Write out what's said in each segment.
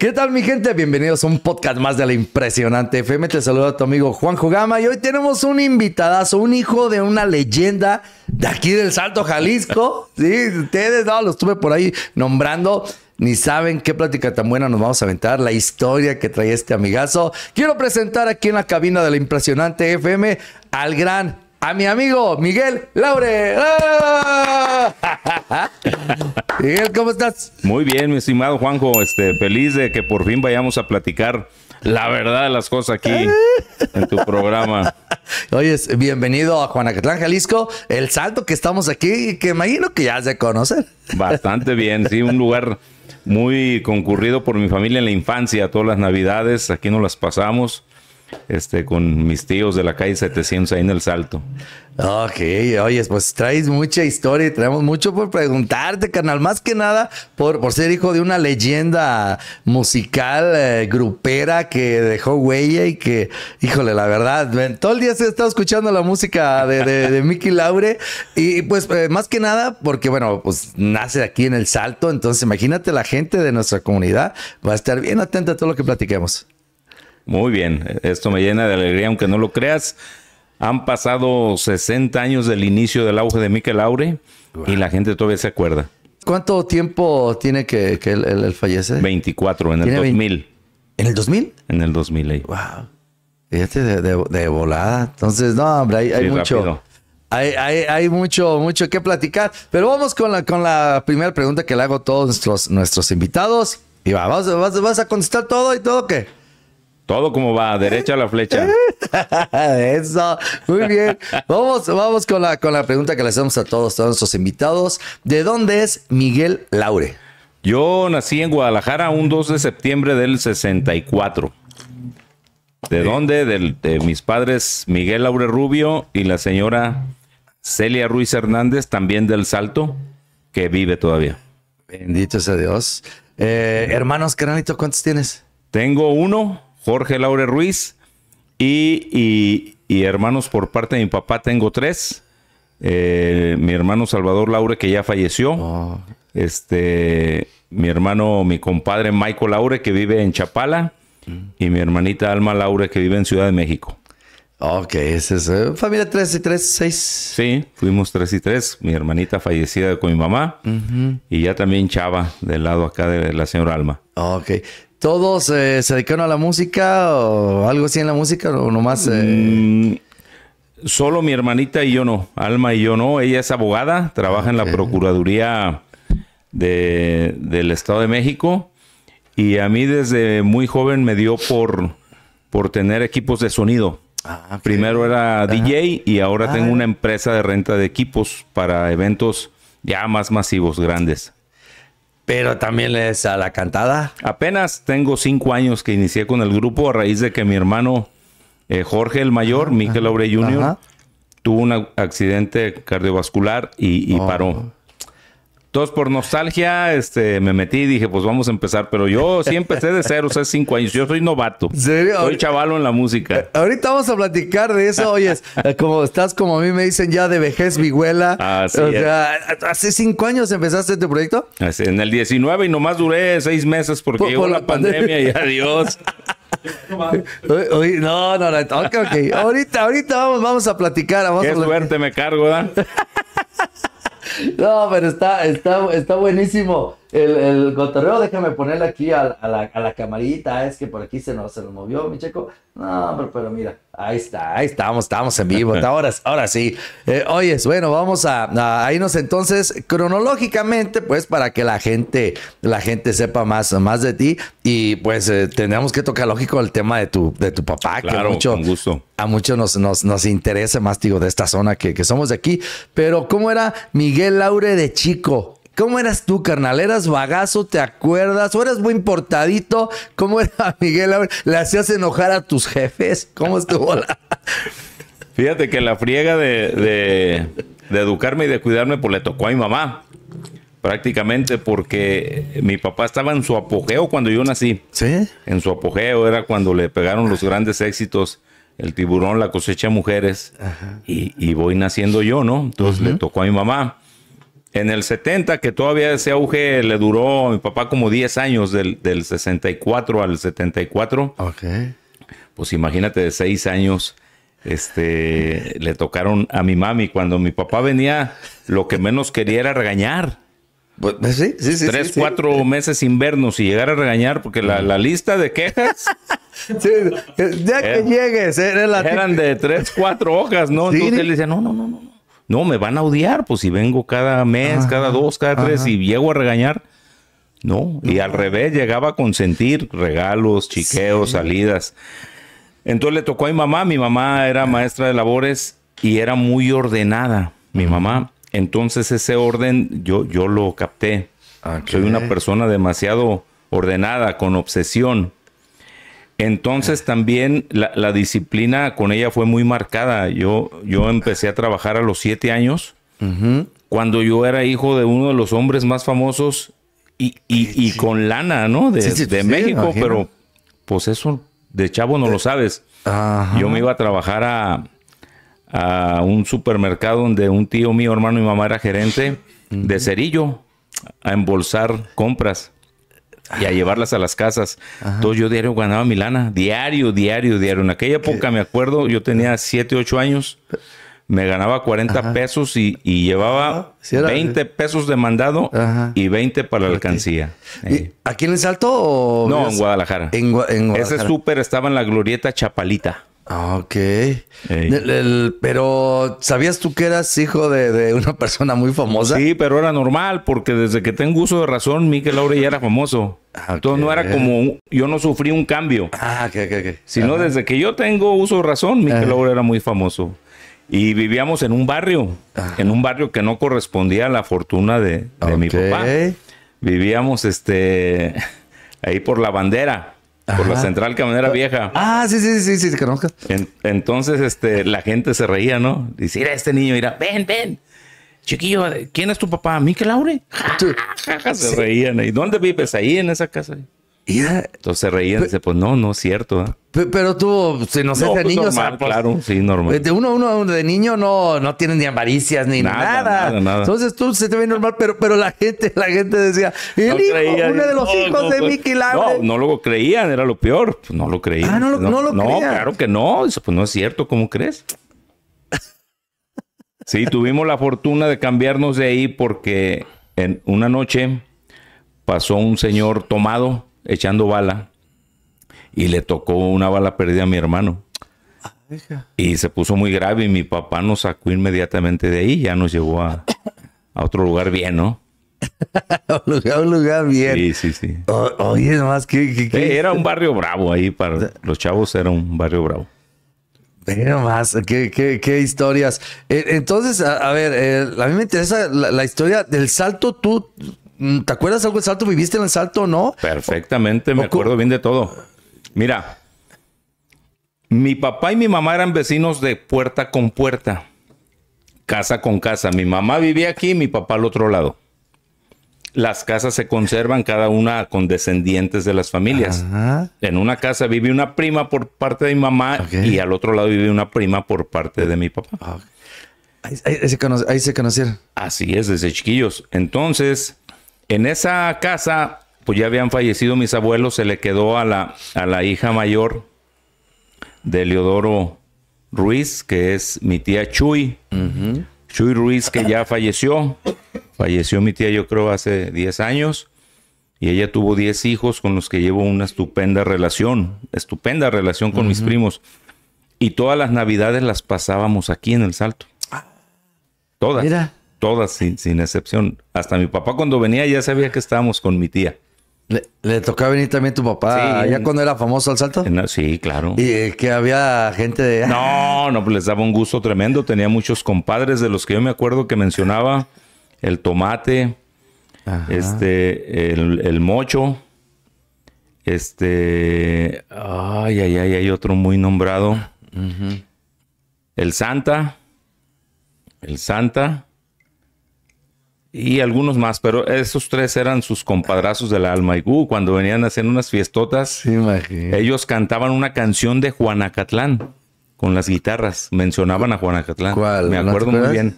¿Qué tal mi gente? Bienvenidos a un podcast más de la impresionante FM. Te saludo a tu amigo Juan Jugama y hoy tenemos un invitadazo, un hijo de una leyenda de aquí del Salto Jalisco. Sí, ustedes no, lo estuve por ahí nombrando. Ni saben qué plática tan buena nos vamos a aventar, la historia que trae este amigazo. Quiero presentar aquí en la cabina de la impresionante FM al gran a mi amigo Miguel Laure. ¡Ah! Miguel, ¿cómo estás? Muy bien, mi estimado Juanjo. Este, feliz de que por fin vayamos a platicar la verdad de las cosas aquí en tu programa. Oye, bienvenido a Juanacatlán, Jalisco. El salto que estamos aquí, que imagino que ya se conocen. Bastante bien, sí, un lugar muy concurrido por mi familia en la infancia, todas las navidades, aquí nos las pasamos este, con mis tíos de la calle 700 ahí en El Salto. Ok, oye, pues traes mucha historia y traemos mucho por preguntarte, canal. Más que nada por, por ser hijo de una leyenda musical, eh, grupera, que dejó huella y que, híjole, la verdad, todo el día se ha estado escuchando la música de, Mickey Laure. Y pues, eh, más que nada, porque bueno, pues nace aquí en El Salto. Entonces, imagínate la gente de nuestra comunidad va a estar bien atenta a todo lo que platiquemos. Muy bien, esto me llena de alegría, aunque no lo creas. Han pasado 60 años del inicio del auge de Miquel Aure y la gente todavía se acuerda. ¿Cuánto tiempo tiene que, que él, fallece? 24, en el 2000. ¿En el 2000? En el 2000, ahí. Wow. Fíjate, de, volada. Entonces, no, hombre, hay, mucho. Hay, hay, hay, mucho, mucho que platicar. Pero vamos con la, con la primera pregunta que le hago a todos nuestros, nuestros invitados. Y va, vas, vas a contestar todo y todo, ¿qué? Todo como va, derecha a la flecha. Eso, muy bien. Vamos, vamos con la, con la pregunta que le hacemos a todos, todos nuestros invitados. ¿De dónde es Miguel Laure? Yo nací en Guadalajara un 2 de septiembre del 64. ¿De dónde? De, mis padres Miguel Laure Rubio y la señora Celia Ruiz Hernández, también del Salto, que vive todavía. Bendito sea Dios. Eh, hermanos, granito, ¿cuántos tienes? Tengo uno Jorge Laure Ruiz y, hermanos por parte de mi papá tengo tres. Eh, mi hermano Salvador Laure que ya falleció. Ah. Este, mi hermano, mi compadre Michael Laure que vive en Chapala mm. y mi hermanita Alma Laure que vive en Ciudad de México. Ok, esa es eh, Familia tres y tres, seis. Sí, fuimos tres y tres. Mi hermanita fallecida con mi mamá. Y ya también Chava, del lado acá de la señora Alma. Ok. ¿Todos eh, se dedicaron a la música o algo así en la música o nomás...? Eh? Mm, solo mi hermanita y yo no, Alma y yo no. Ella es abogada, trabaja en la Procuraduría del Estado de México y a mí desde muy joven me dio por, por tener equipos de sonido. Ah, Primero era DJ y ahora ah, tengo una empresa de renta de equipos para eventos ya más masivos, grandes pero también es a la cantada. Apenas tengo cinco años que inicié con el grupo a raíz de que mi hermano eh, Jorge el Mayor, Miguel Miquel tuvo un accidente cardiovascular y, oh. paró. Entonces, por nostalgia, este, me metí y dije, pues vamos a empezar. Pero yo sí empecé de cero, o sea, cinco años. Yo soy novato. ¿Serio? Soy chavalo en la música. Eh, ahorita vamos a platicar de eso. Oye, eh, como estás, como a mí me dicen ya, de vejez vihuela. Así o sea, ¿hace cinco años empezaste este proyecto? en el 19 y nomás duré seis meses porque llegó la, pandemia, y adiós. no, no, no, ok, ok. Ahorita, ahorita vamos, vamos a platicar. Qué a me cargo, ¿verdad? No, pero está, está, está buenísimo el, el cotorreo, déjame ponerle aquí a, la, camarita, es que por aquí se nos, se movió, mi checo. No, pero, mira, ahí está, ahí estamos, estamos en vivo, ahora, ahora sí. Eh, oyes, bueno, vamos a, irnos entonces cronológicamente, pues para que la gente, la gente sepa más, más de ti y pues eh, tenemos que tocar lógico el tema de tu, de tu papá, claro, que mucho, gusto. a muchos nos, nos, nos, interesa más, digo, de esta zona que, que somos de aquí, pero ¿cómo era Miguel Laure de chico? ¿Cómo eras tú, carnal? ¿Eras vagazo? ¿Te acuerdas? ¿O eras muy importadito? ¿Cómo era Miguel? ¿Le hacías enojar a tus jefes? ¿Cómo estuvo Fíjate que la friega de, educarme y de cuidarme, pues le tocó a mi mamá prácticamente porque mi papá estaba en su apogeo cuando yo nací. ¿Sí? En su apogeo era cuando le pegaron los grandes éxitos, el tiburón, la cosecha de mujeres, Y, voy naciendo yo, ¿no? Entonces le tocó a mi mamá en el 70, que todavía ese auge le duró a mi papá como 10 años, del, del 64 al 74. Ok. Pues imagínate, de 6 años, este, le tocaron a mi mami. Cuando mi papá venía, lo que menos quería era regañar. Pues, pues sí, sí, sí, Tres, cuatro meses sin vernos y llegar a regañar, porque la, lista de quejas. ya que llegues, la eran de tres, cuatro hojas, ¿no? Entonces él decía, no, no, no, no. No, me van a odiar, pues si vengo cada mes, cada dos, cada tres y llego a regañar. No, y al revés, llegaba a consentir regalos, chiqueos, salidas. Entonces le tocó a mi mamá, mi mamá era maestra de labores y era muy ordenada, mi mamá. Entonces ese orden yo, yo lo capté. Ah, Soy una persona demasiado ordenada, con obsesión. Entonces también la, disciplina con ella fue muy marcada. Yo, yo empecé a trabajar a los siete años, cuando yo era hijo de uno de los hombres más famosos y, con lana, ¿no? De, México, pero pues eso de chavo no lo sabes. Yo me iba a trabajar a, a, un supermercado donde un tío mío, hermano y mamá era gerente de cerillo, a embolsar compras y a llevarlas a las casas. Entonces yo diario ganaba mi lana, diario, diario, diario. En aquella época, me acuerdo, yo tenía 7, 8 años, me ganaba 40 pesos y, llevaba 20 ah, eh. pesos de mandado y 20 para la alcancía. ¿Aquí en el Salto? no, en Guadalajara. en Guadalajara. Ese súper estaba en la glorieta Chapalita. Ah, ok. pero, ¿sabías tú que eras hijo de, una persona muy famosa? Sí, pero era normal, porque desde que tengo uso de razón, Miquel ya era famoso. Ah, Entonces no era como, yo no sufrí un cambio. Ah, ok, ok, ok. Sino desde que yo tengo uso de razón, Miquel era muy famoso. Y vivíamos en un barrio, en un barrio que no correspondía a la fortuna de, mi papá. Vivíamos este ahí por la bandera. Por la central camionera ah, vieja. Ah, sí, sí, sí, sí, te conozco. entonces, este, la gente se reía, ¿no? Dice, mira, este niño, mira, ven, ven. Chiquillo, ¿quién es tu papá? ¿Miquel Laure? se reían. ¿Y dónde vives? Ahí en esa casa. Entonces se reían. Dice, pues no, no es cierto. ¿ah? Pero tú, se nos hace no, pues, niños. Normal, ah, pues, claro, sí, normal. De uno, uno uno de niño no, no tienen ni amaricias, ni nada, Entonces tú se te ve normal, pero, la gente, la gente decía, el hijo, uno de los hijos de pues, Mickey No, no lo creían, era lo peor. no lo creían. Ah, no lo, creían. No, claro que no. pues no es cierto, ¿cómo crees? sí, tuvimos la fortuna de cambiarnos de ahí porque en una noche pasó un señor tomado echando bala y le tocó una bala perdida a mi hermano. Ah, y se puso muy grave y mi papá nos sacó inmediatamente de ahí, ya nos llevó a, otro lugar bien, ¿no? a un lugar, bien. Sí, sí, sí. oye, nomás que... que, era un barrio bravo ahí para los chavos, era un barrio bravo. Mira más, qué, historias. E, entonces, a, ver, eh, a mí me interesa la, historia del salto. ¿Tú mm, te acuerdas algo del salto? ¿Viviste en el salto no? Perfectamente, me acuerdo bien de todo. Mira, mi papá y mi mamá eran vecinos de puerta con puerta, casa con casa. Mi mamá vivía aquí, y mi papá al otro lado. Las casas se conservan cada una con descendientes de las familias. En una casa vive una prima por parte de mi mamá y al otro lado vive una prima por parte de mi papá. Ah, ahí se conocieron. Así es, desde chiquillos. Entonces, en esa casa pues ya habían fallecido mis abuelos, se le quedó a la, a la hija mayor de Leodoro Ruiz, que es mi tía Chuy. Chuy Ruiz, que ya falleció. Falleció mi tía, yo creo, hace 10 años. Y ella tuvo 10 hijos con los que llevo una estupenda relación. Estupenda relación con mis primos. Y todas las navidades las pasábamos aquí en El Salto. Todas. Todas, sin excepción. Hasta mi papá cuando venía ya sabía que estábamos con mi tía. Le, tocaba venir también tu papá, ya cuando era famoso al salto. sí, claro. Y eh, que había gente de... No, no, pues les daba un gusto tremendo. Tenía muchos compadres de los que yo me acuerdo que mencionaba. El tomate, este, el, mocho, este... Ay, ay, ay, hay otro muy nombrado. El Santa. El Santa y algunos más, pero esos tres eran sus compadrazos del alma. Y cuando venían a hacer unas fiestotas, ellos cantaban una canción de Juanacatlán con las guitarras. Mencionaban a Juanacatlán. Me acuerdo muy bien.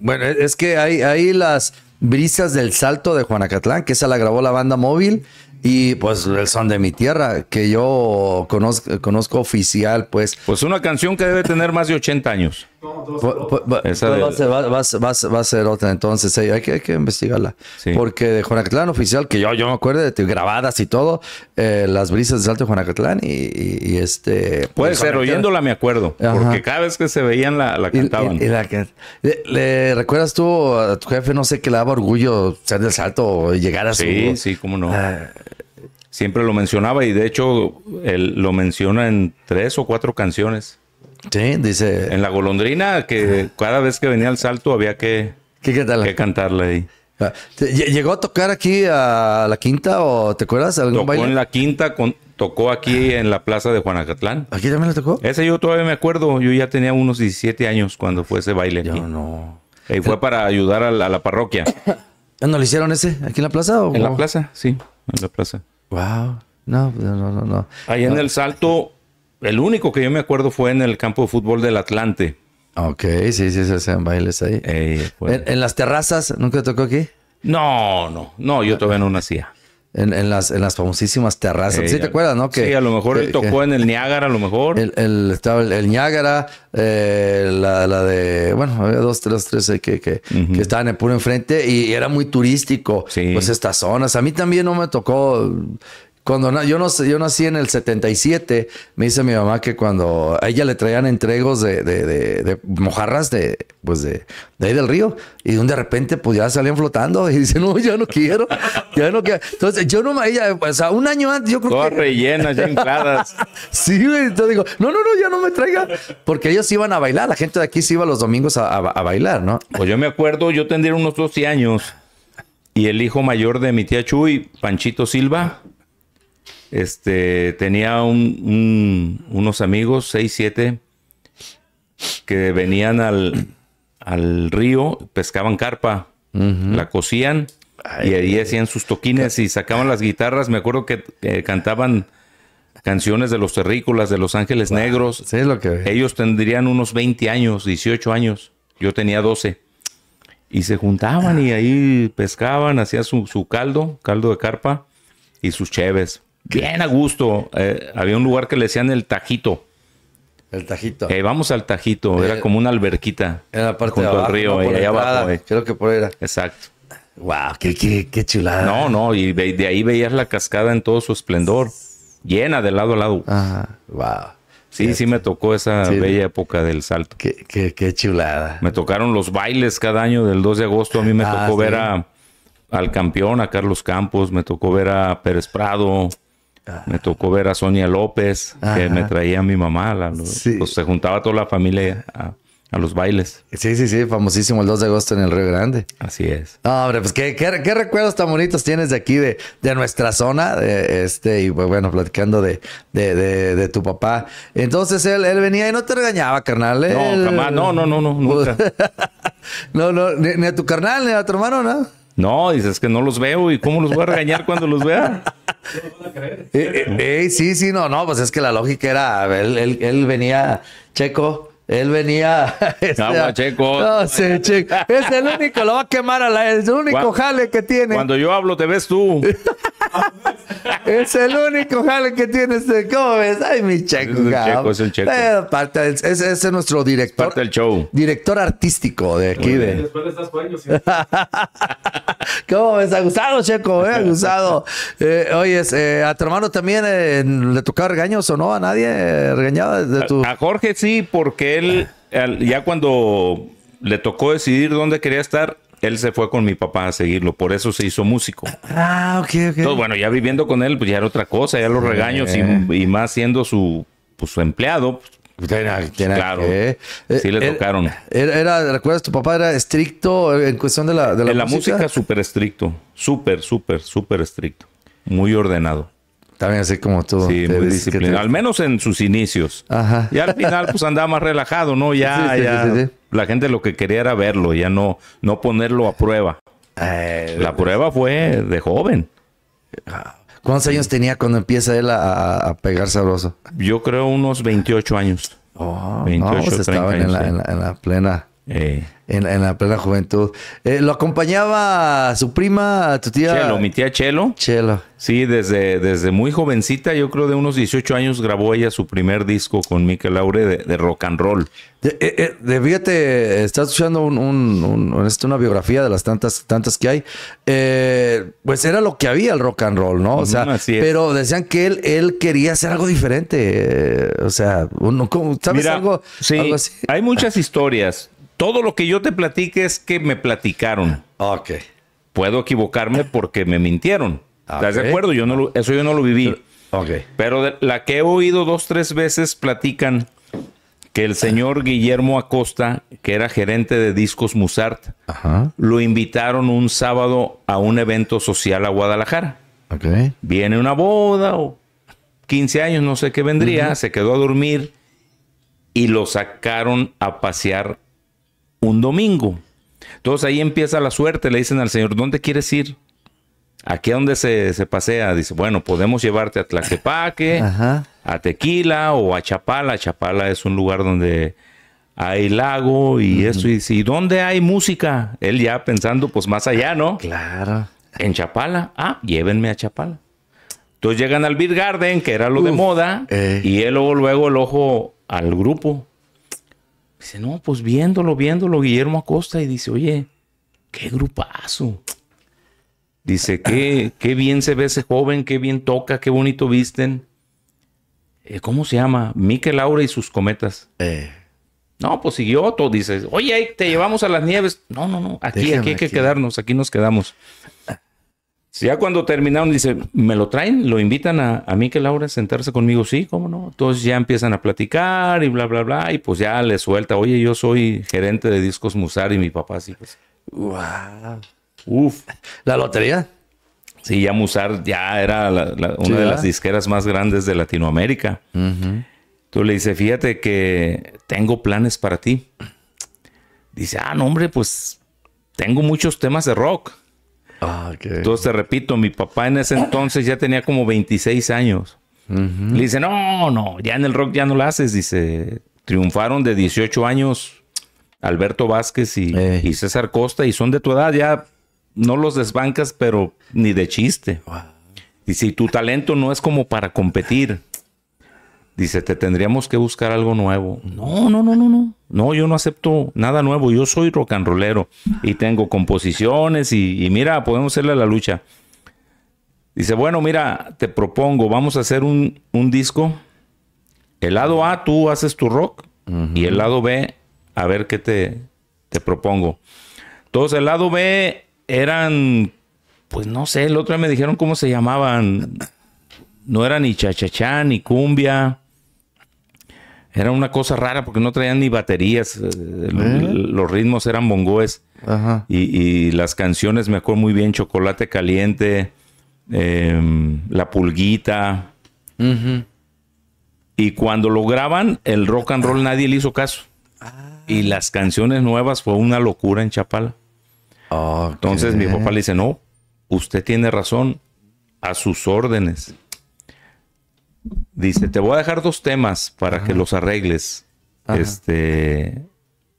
bueno, es que hay, las brisas del salto de Juanacatlán, que esa la grabó la banda móvil. Y pues el son de mi tierra, que yo conozco, conozco oficial, pues. Pues una canción que debe tener más de 80 años. Va, a ser otra entonces, hay, que, hay, que, investigarla. Porque de Juanacatlán oficial, que yo, yo me acuerdo de grabadas y todo, eh, las brisas de salto de Juanacatlán y, este... Puede pues, ser, oyéndola me acuerdo, porque cada vez que se veían la, cantaban. le, ¿Recuerdas tú a tu jefe, no sé, que le daba orgullo ser del Salto o llegar a sí, su... Sí, cómo no. Ah. Siempre lo mencionaba y de hecho él lo menciona en tres o cuatro canciones. Sí, dice. En la golondrina, que cada vez que venía al salto había que, ¿Qué, cantarle ahí. Ah, ¿Llegó a tocar aquí a la quinta o te acuerdas? ¿Algún en la quinta, tocó aquí en la plaza de Juanacatlán. ¿Aquí también le tocó? Ese yo todavía me acuerdo, yo ya tenía unos 17 años cuando fue ese baile. Yo no. Y fue para ayudar a la, parroquia. ¿No le hicieron ese aquí en la plaza? O en la plaza, sí, en la plaza. Wow. No, pues, no, no, no. Ahí en el salto el único que yo me acuerdo fue en el campo de fútbol del Atlante. Ok, sí, sí, se hacían bailes ahí. Eh, ¿En, las terrazas? ¿Nunca tocó aquí? No, no, no, yo todavía no nacía. En, en las, en las famosísimas terrazas. ¿Sí eh, te acuerdas, no? sí, a lo mejor él tocó en el Niágara, a lo mejor. El, el estaba Niágara, eh, la, de. Bueno, había dos, tres, tres que, que, estaban en puro enfrente y, era muy turístico. Pues estas zonas. A mí también no me tocó cuando yo no yo nací en el 77, me dice mi mamá que cuando a ella le traían entregos de, mojarras de pues de, ahí del río y de repente pues ya salían flotando y dice, "No, yo no quiero, ya no quiero." Entonces, yo no ella, o sea, un año antes yo creo que rellenas, ya sí, entonces digo, "No, no, no, ya no me traiga." Porque ellos iban a bailar, la gente de aquí se iba los domingos a bailar, ¿no? Pues yo me acuerdo, yo tendría unos 12 años y el hijo mayor de mi tía Chuy, Panchito Silva, este, tenía unos amigos, seis, siete, que venían al, río, pescaban carpa, la cocían y ahí hacían sus toquines y sacaban las guitarras. Me acuerdo que eh, cantaban canciones de los terrícolas, de los ángeles negros. lo que... Ellos tendrían unos 20 años, 18 años. Yo tenía 12. Y se juntaban y ahí pescaban, hacían su, su caldo, caldo de carpa y sus cheves. Bien a gusto. Eh, había un lugar que le decían el Tajito. El Tajito. Eh, vamos al Tajito. Eh, era como una alberquita. Era la parte junto de abajo, al río. allá abajo. Creo que por ahí era. Exacto. Wow, qué, qué, qué chulada. No, no, y de, ahí veías la cascada en todo su esplendor, llena de lado a lado. wow. Sí, sí me tocó esa bella época del salto. Qué, qué, chulada. Me tocaron los bailes cada año del 2 de agosto. A mí me ah, tocó ver a, al campeón, a Carlos Campos, me tocó ver a Pérez Prado, me tocó ver a Sonia López, que me traía mi mamá. pues se juntaba toda la familia a, los bailes. Sí, sí, sí, famosísimo el 2 de agosto en el Río Grande. Así es. hombre, pues qué, qué, recuerdos tan bonitos tienes de aquí, de, de nuestra zona, de, este, y pues, bueno, platicando de, de, de, tu papá. Entonces él, él venía y no te regañaba, carnal. ¿eh? No, jamás, no, no, no, no nunca. no, no, ni, a tu carnal, ni a tu hermano, ¿no? No, dices que no los veo y cómo los voy a regañar cuando los vea. eh, eh, eh, sí, sí, no, no, pues es que la lógica era, él, él, venía checo. Él venía. Este, checo. No sé, checo. Es el único, lo va a quemar a la. Es el único jale que tiene. Cuando yo hablo, te ves tú. es el único jale que tiene este. ¿Cómo ves? Ay, mi checo. Es checo, es el checo. es, nuestro director. Parte del show. Director artístico de aquí. de... Después ¿Cómo ves? Agusado, checo, ¿eh? Agusado. Eh, oye, eh, a tu hermano también eh, le tocaba regaños o no a nadie Regañaba desde tu. A, Jorge sí, porque él, ya cuando le tocó decidir dónde quería estar, él se fue con mi papá a seguirlo, por eso se hizo músico. Ah, ok, ok. bueno, ya viviendo con él, pues ya era otra cosa, ya los regaños y, más siendo su, pues, su empleado, pues, claro. sí le eh, eh, tocaron. ¿Recuerdas? Tu papá era estricto en cuestión de la, de en música. la música, súper estricto. Súper, súper, súper estricto. Muy ordenado. También así como todo, Sí, muy disciplinado. Al menos en sus inicios. Ajá. Y al final, pues andaba más relajado, ¿no? Ya, sí, sí, ya. Sí, la gente lo que quería era verlo, ya no, no ponerlo a prueba. Eh, la prueba fue de joven. ¿Cuántos años tenía cuando empieza él a, pegar sabroso? Yo creo unos 28 años. Oh, 28, pues en, la, plena eh. en, la plena juventud. Eh, ¿Lo acompañaba su prima, tu tía? Chelo, mi tía Chelo. Chelo. Sí, desde, desde muy jovencita, yo creo de unos 18 años, grabó ella su primer disco con Miquel Laure de, rock and roll. De, eh, estás escuchando un, este, una biografía de las tantas, tantas que hay. pues era lo que había el rock and roll, ¿no? O sea, pero decían que él, él quería hacer algo diferente. o sea, uno, ¿sabes algo así? Hay muchas historias. Todo lo que yo te platique es que me platicaron. Ok. Puedo equivocarme porque me mintieron. ¿Estás de acuerdo? Yo no eso yo no lo viví. Ok. Pero la que he oído dos, tres veces platican que el señor Guillermo Acosta, que era gerente de Discos Musart, lo invitaron un sábado a un evento social a Guadalajara. Okay. Viene una boda o 15 años, no sé qué vendría, se quedó a dormir y lo sacaron a pasear un domingo. Entonces ahí empieza la suerte, le dicen al Señor, ¿dónde quieres ir? Aquí a donde se, se pasea, dice, bueno, podemos llevarte a Tlaquepaque, a Tequila o a Chapala. Chapala es un lugar donde hay lago y eso. Y, si, dónde hay música, él ya pensando pues más allá, ¿no? Claro. En Chapala, ah, llévenme a Chapala. Entonces llegan al Beer Garden, que era lo de moda, eh. y él luego, luego el ojo al grupo. Dice, no, pues viéndolo, viéndolo, Guillermo Acosta, y dice, oye, qué grupazo. Dice, qué, qué bien se ve ese joven, qué bien toca, qué bonito visten. Eh, ¿Cómo se llama? Mike Laura y sus cometas. Eh. No, pues siguió otro. Dice, oye, te llevamos a las nieves. No, no, no, aquí, aquí hay que quedarnos, aquí nos quedamos. Ya cuando terminaron, dice, ¿me lo traen? ¿Lo invitan a, mí que Laura a sentarse conmigo? Sí, ¿cómo no? Entonces ya empiezan a platicar y bla, bla, bla. Y pues ya le suelta, oye, yo soy gerente de discos Musar y mi papá sí, Wow. Pues. Uf. ¿La lotería? Sí, ya Musar ya era una de las disqueras más grandes de Latinoamérica. Tú le dice, fíjate que tengo planes para ti. Dice, ah, no, hombre, pues tengo muchos temas de rock. Ah, entonces te repito, mi papá en ese entonces ya tenía como 26 años. Le dice, no, no, ya en el rock ya no lo haces. Dice, triunfaron de 18 años Alberto Vázquez eh. y, César Costa y son de tu edad, ya no los desbancas, pero ni de chiste. Dice, tu talento no es como para competir. Dice, te tendríamos que buscar algo nuevo. No, no, no, no, no. No, yo no acepto nada nuevo. Yo soy rock and rollero y tengo composiciones y, mira, podemos hacerle la lucha. Dice, bueno, mira, te propongo, vamos a hacer un, disco. El lado A, tú haces tu rock. Y el lado B, a ver qué te, te propongo. Entonces, el lado B eran, pues no sé, el otro día me dijeron cómo se llamaban. No era ni chachachá, ni cumbia. Era una cosa rara porque no traían ni baterías, eh, ¿Eh? los ritmos eran bongoes. Y, las canciones me acuerdo muy bien, Chocolate Caliente, em, La Pulguita. Y cuando lo graban, el rock and roll nadie le hizo caso. Ah. Y las canciones nuevas fue una locura en Chapala. Entonces mi papá le dice, no, usted tiene razón, a sus órdenes. Dice, te voy a dejar dos temas para que los arregles. Este,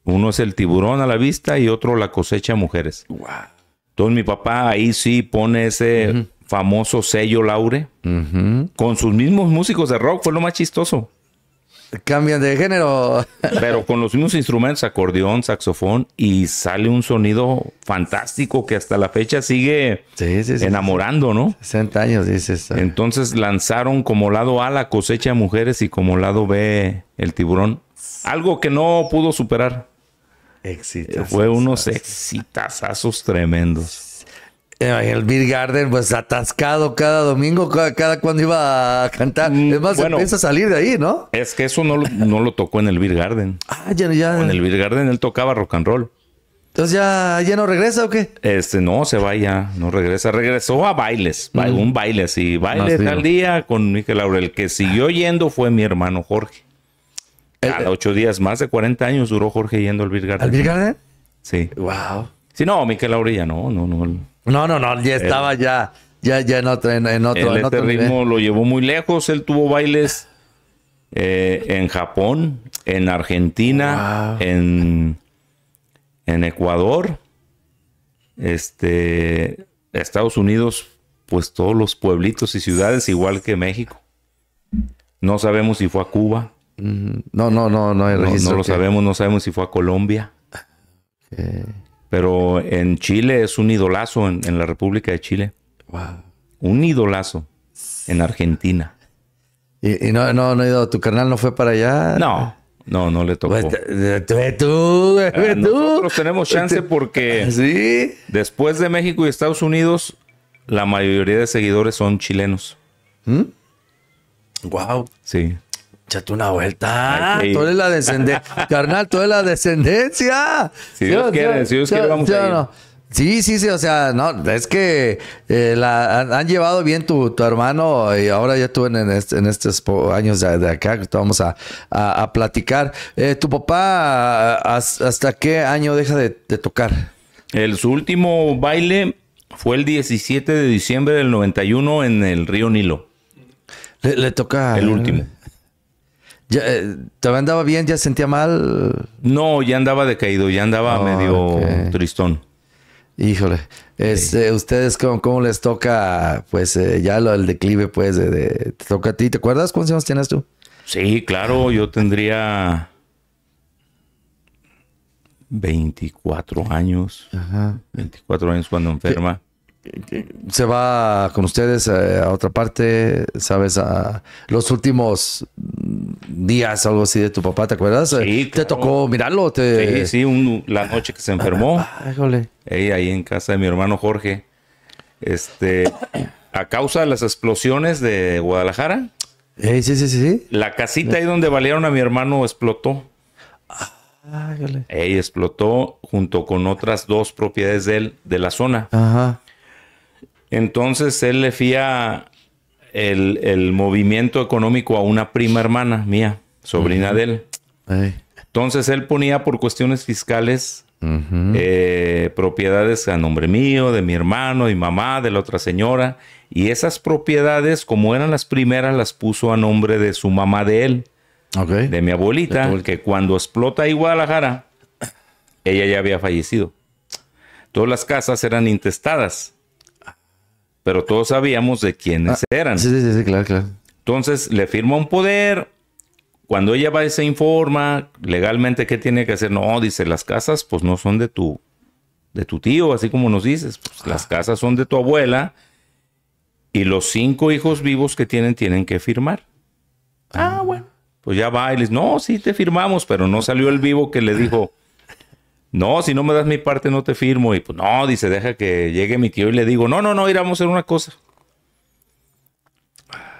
uno es el tiburón a la vista y otro la cosecha mujeres. Entonces mi papá ahí sí pone ese famoso sello Laure con sus mismos músicos de rock. Fue lo más chistoso. Cambian de género. Pero con los mismos instrumentos, acordeón, saxofón, y sale un sonido fantástico que hasta la fecha sigue enamorando, ¿no? 60 años, dices. Entonces lanzaron como lado A la cosecha de mujeres y como lado B el tiburón. Algo que no pudo superar. Exitazos. Fue unos exitazos tremendos el Beer Garden, pues atascado cada domingo, cada, cuando iba a cantar. Mm, es más, bueno, empieza a salir de ahí, ¿no? Es que eso no lo, no lo tocó en el Beer Garden. Ah, ya, ya. En el Beer Garden él tocaba rock and roll. Entonces ya, ya no regresa o qué? Este, no, se va ya, no regresa. Regresó a bailes, mm. un baile así, baile tal día con Miquel Laurel. El que siguió yendo fue mi hermano Jorge. Cada eh, ocho días, más de 40 años duró Jorge yendo al Beer Garden. ¿Al Beer Garden? Sí. Wow. Sí, no, Miquel Laurel ya no, no, no. No, no, no, ya estaba ya, ya, ya en otro, en, otro, ritmo lo llevó muy lejos, él tuvo bailes eh, en Japón, en Argentina, en, en Ecuador, este, Estados Unidos, pues todos los pueblitos y ciudades, igual que México. No sabemos si fue a Cuba. Mm, no, no, no, no, hay no, no lo sabemos, no sabemos si fue a Colombia. Pero en Chile es un idolazo, en, la República de Chile. Wow. Un idolazo en Argentina. ¿Y, no no, no, no, tu canal no fue para allá? No, no, no le tocó. Pues, eh, eh, eh, ah, tú, Nosotros tenemos chance porque ¿Sí? después de México y Estados Unidos, la mayoría de seguidores son chilenos. ¿Mm? Wow. Sí. Echate una vuelta. tú eres la descendencia. Carnal, tú eres la descendencia. Si Dios, quiere, si Dios quiere, vamos a ir. Sí, sí, sí, o sea, no, es que eh, la, han, llevado bien tu, hermano y ahora ya estuve en, este, estos años de, acá que vamos a, platicar. Eh, ¿Tu papá hasta qué año deja de, tocar? El, su último baile fue el 17 de diciembre del 91 en el río Nilo. le toca... El último. Ya, eh, andaba bien? ¿Ya sentía mal? No, ya andaba decaído, ya andaba medio tristón. Híjole, este, ustedes cómo, les toca, pues eh, ya lo, el declive, pues, te toca a ti. ¿Te acuerdas cuántos años tienes tú? Sí, claro, yo tendría 24 años, Ajá. 24 años cuando enferma se va con ustedes eh, a otra parte, ¿sabes? A los últimos días, algo así de tu papá, ¿te acuerdas? Sí, eh, ¿Te tocó mirarlo? Te... Sí, la noche que se enfermó. Ah, ahí en casa de mi hermano Jorge. Este, a causa de las explosiones de Guadalajara. sí, sí, sí, sí, La casita ahí donde valieron a mi hermano explotó. Ah, Ella explotó junto con otras dos propiedades de él de la zona. Ajá. Entonces él le fía el, movimiento económico a una prima hermana mía, sobrina de él. Entonces él ponía por cuestiones fiscales eh, propiedades a nombre mío, de mi hermano, de mi mamá, de la otra señora. Y esas propiedades, como eran las primeras, las puso a nombre de su mamá de él, de mi abuelita, Porque cuando explota ahí Guadalajara, ella ya había fallecido. Todas las casas eran intestadas pero todos sabíamos de quiénes ah, eran. Sí, sí, sí, claro, claro. Entonces le firma un poder. Cuando ella va y se informa legalmente qué tiene que hacer, no, dice, las casas pues no son de tu, de tu tío, así como nos dices, pues, las casas son de tu abuela y los cinco hijos vivos que tienen tienen que firmar. Ah, ah bueno. Pues ya va y dice, no, sí te firmamos, pero no salió el vivo que le dijo, no, si no me das mi parte no te firmo. Y pues no, dice, deja que llegue mi tío y le digo, no, no, no, irá, a hacer una cosa.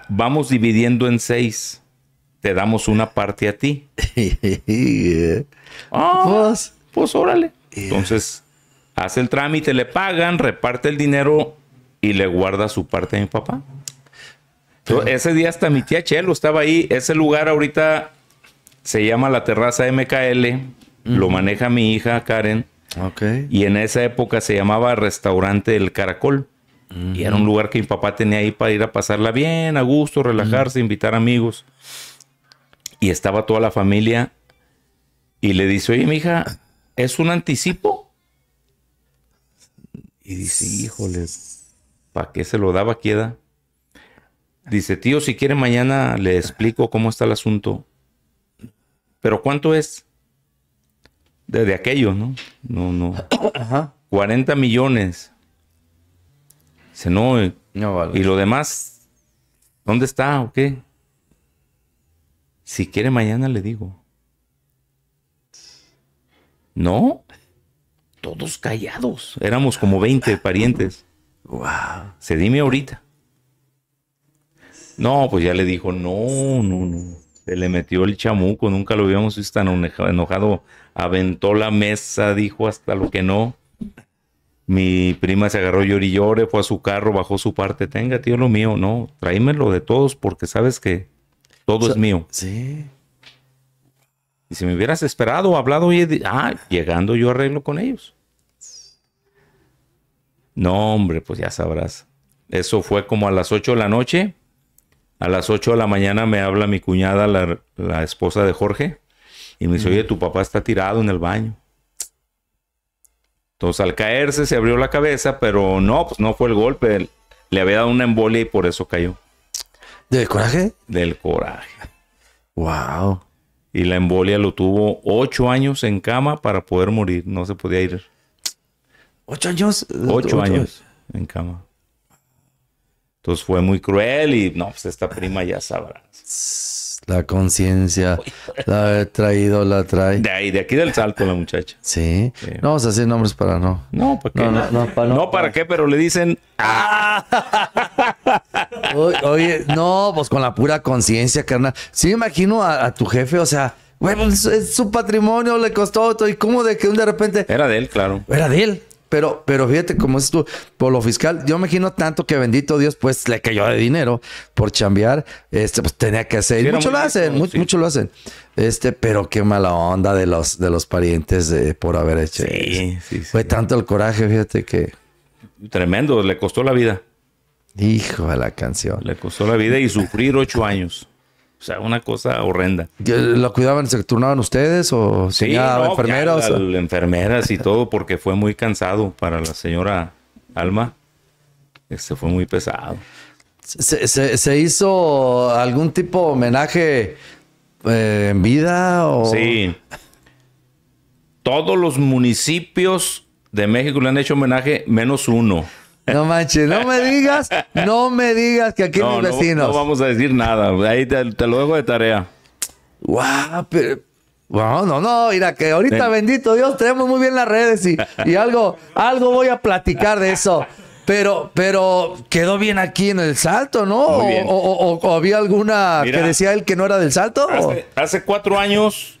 Vamos dividiendo en seis. Te damos una parte a ti. Ah, pues, pues órale. Entonces, hace el trámite, le pagan, reparte el dinero y le guarda su parte a mi papá. ese día hasta mi tía Chelo estaba ahí. Ese lugar ahorita se llama la terraza MKL lo maneja mi hija Karen. Y en esa época se llamaba Restaurante El Caracol. Y era un lugar que mi papá tenía ahí para ir a pasarla bien, a gusto, relajarse, invitar amigos. Y estaba toda la familia. Y le dice, oye, mi hija, ¿es un anticipo? Y dice, híjoles ¿para qué se lo daba queda? Dice, tío, si quiere mañana le explico cómo está el asunto. Pero ¿cuánto es? de, aquello ¿no? No, no. Ajá. 40 millones. Dice, no, eh, no y lo demás, ¿dónde está o qué? Si quiere mañana le digo. No, todos callados. Éramos como 20 parientes. Wow. Se dime ahorita. No, pues ya le dijo, no, no, no. Se le metió el chamuco, nunca lo habíamos visto tan enojado. Aventó la mesa, dijo hasta lo que no. Mi prima se agarró llor y llore, fue a su carro, bajó su parte. Tenga, tío, lo mío, no, tráemelo de todos porque sabes que todo es mío. Sí. Y si me hubieras esperado, hablado, y ah, llegando yo arreglo con ellos. No, hombre, pues ya sabrás. Eso fue como a las 8 de la noche. A las 8 de la mañana me habla mi cuñada, la, esposa de Jorge, y me dice, oye, tu papá está tirado en el baño. Entonces al caerse se abrió la cabeza, pero no, pues no fue el golpe. Le había dado una embolia y por eso cayó. ¿Del coraje? Del coraje. Wow. Y la embolia lo tuvo ocho años en cama para poder morir. No se podía ir. ¿Ocho años? ocho años en cama. Entonces fue muy cruel y no, pues esta prima ya sabrá. La conciencia la he traído, la trae. De ahí, de aquí del salto la muchacha. Sí. No vamos a hacer nombres para no. No, ¿para qué? No, para, qué, pero le dicen. Ah". Oye, no, pues con la pura conciencia, carnal. Sí, me imagino a, tu jefe, o sea, bueno, pues, es su patrimonio, le costó todo. ¿Y cómo de que de repente. Era de él, claro. Era de él. Pero, pero fíjate como es tú, por lo fiscal, yo imagino tanto que bendito Dios, pues le cayó de dinero por chambear, este, pues tenía que hacer, mucho lo hacen, mucho lo hacen. Este, pero qué mala onda de los, de los parientes por haber hecho sí, eso. Fue tanto el coraje, fíjate que. Tremendo, le costó la vida. Hijo de la canción. Le costó la vida y sufrir ocho años. O sea, una cosa horrenda. ¿La cuidaban, se turnaban ustedes o sí, a enfermeras? Ya, enfermeras y todo, porque fue muy cansado para la señora Alma. Este fue muy pesado. ¿Se, hizo algún tipo de homenaje eh, en vida? Sí. Todos los municipios de México le han hecho homenaje, menos uno. No manches, no me digas, no me digas que aquí no, mis vecinos. No, no, vamos a decir nada, ahí te, lo dejo de tarea. Wow, pero, bueno, no, no, mira que ahorita, eh. bendito Dios, tenemos muy bien las redes y, algo, algo voy a platicar de eso. Pero, pero quedó bien aquí en el salto, ¿no? O, había alguna que decía él que no era del salto? Hace, cuatro años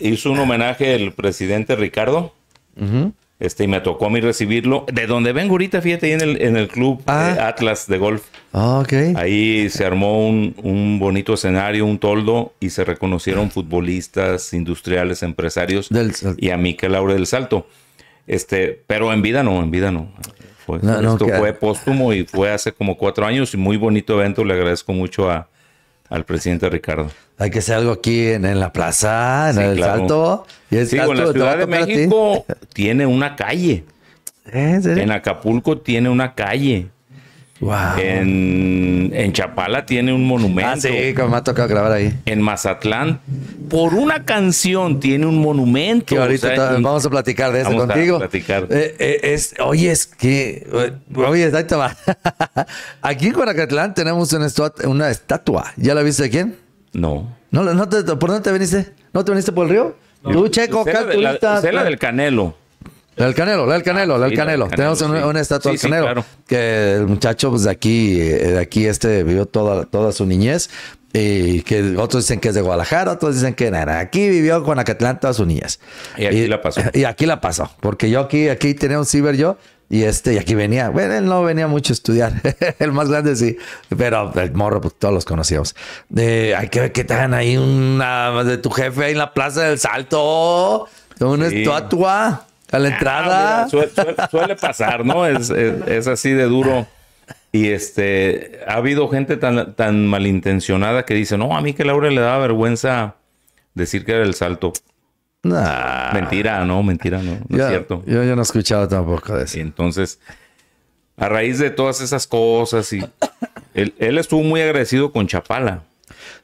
hizo un homenaje el presidente Ricardo. Ajá. Este, y me tocó a mí recibirlo. De donde vengo ahorita, fíjate, en el, en el club eh, ah. Atlas de golf. Ah, ok. Ahí se armó un, bonito escenario, un toldo, y se reconocieron futbolistas, industriales, empresarios. Del, y a mí que Laura del Salto. Este, pero en vida no, en vida no. esto fue póstumo y fue hace como cuatro años. Y muy bonito evento. Le agradezco mucho a, al presidente Ricardo. Hay que hacer algo aquí en, la plaza, en el Salto. Y sí, la Ciudad de México tiene una calle. en Acapulco tiene una calle. En, Chapala tiene un monumento. Ah, sí, que me ha tocado grabar ahí. En Mazatlán, por una canción tiene un monumento. Que ahorita vamos a platicar de eso contigo. platicar. Eh, eh, es, oye, es que. Eh, oye, ahí aquí en Guanacatlán tenemos una, estatua. ¿Ya la viste de quién? No. te, ¿Por dónde te viniste? ¿No te viniste por el río? No. Tú, Checo, la, la del Canelo. El Canelo, el Canelo, el Canelo. Tenemos una, estatua del Canelo. Que el muchacho, pues de aquí, eh, de aquí, este vivió toda, toda su niñez. Y que otros dicen que es de Guadalajara, otros dicen que nada. Aquí vivió con Acatlán todas sus niñas. Y aquí la pasó. Y aquí la pasó. Porque yo aquí, aquí tenía un ciber yo. Y este, y aquí venía, bueno, él no venía mucho a estudiar, el más grande sí, pero el morro, pues todos los conocíamos. hay que ver que te ahí una de tu jefe ahí en la plaza del salto, una estatua. A la ah, entrada. suele, pasar, ¿no? Es, así de duro. Y este, ha habido gente tan, malintencionada que dice, no, a mí que Laura le daba vergüenza decir que era el salto. Mentira, no, mentira, no, es cierto. Yo, no he escuchado tampoco de eso. entonces, a raíz de todas esas cosas, y él, estuvo muy agradecido con Chapala.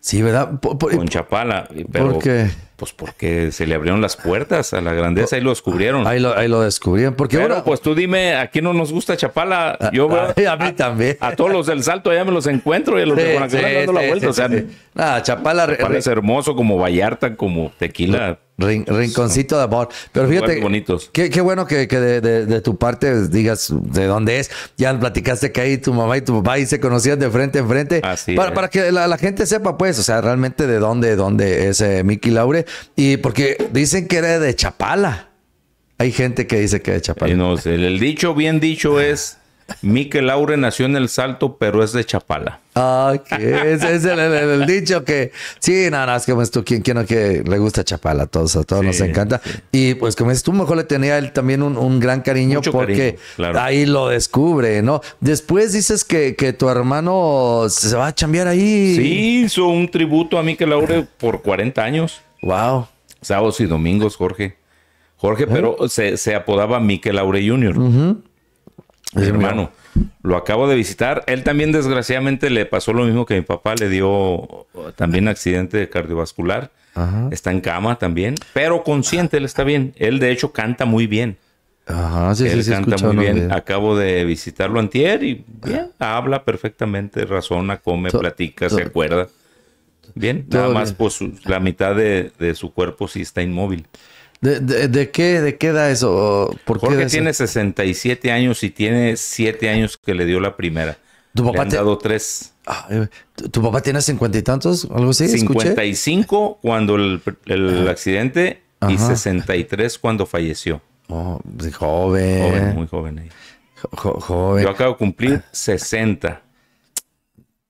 Sí, ¿verdad? con Chapala. Pero, ¿Por qué? Pues porque se le abrieron las puertas a la grandeza y lo descubrieron. Ahí lo, descubrieron. Porque pues tú dime, ¿a quién no nos gusta Chapala. Ah, Yo a, mí también. A, todos los del Salto allá me los encuentro y a los la vuelta. Chapala, Chapala, es hermoso como Vallarta, como Tequila rinconcito de amor. Pero fíjate, bonitos. Qué, bueno que, de, tu parte digas de dónde es. Ya platicaste que ahí tu mamá y tu papá y se conocían de frente en frente. para, que la, gente sepa, pues, o sea, realmente de dónde, dónde es eh, Mickey Laure. Y porque dicen que era de Chapala. Hay gente que dice que es de Chapala. Y no, el, el dicho bien dicho es Mike Laure nació en El Salto, pero es de Chapala. Ah, okay. ese es el, dicho que... Sí, nada más que pues tú, quien que le gusta Chapala? A todos, a todos nos encanta. Y pues como dices, tú, mejor le tenía él también un, gran cariño porque ahí lo descubre, ¿no? Después dices que, que tu hermano se va a chambear ahí. Sí, hizo un tributo a Mike Laure por 40 años. Wow. Sábados y domingos, Jorge. Jorge, ¿Eh? pero se, se, apodaba Mike Laure Jr mi hermano. Lo acabo de visitar. Él también, desgraciadamente, le pasó lo mismo que mi papá. Le dio también accidente cardiovascular. Está en cama también. Pero consciente, él está bien. Él, de hecho, canta muy bien. Ajá, sí, sí, sí, muy bien. Acabo de visitarlo antier y habla perfectamente, razona, come, platica, se acuerda. Bien, nada más, pues la mitad de, de su cuerpo sí está inmóvil. ¿De, de, de qué, de qué eso? ¿Por Jorge tiene 67 años y tiene 7 años que le dio la primera. Tu papá le han dado 3. Ah, eh, ¿Tu papá tiene 50 y tantos? ¿Algo 55 cuando el, accidente y 63 cuando falleció. Oh, joven. Joven, muy joven. ahí. Yo acabo de cumplir 60.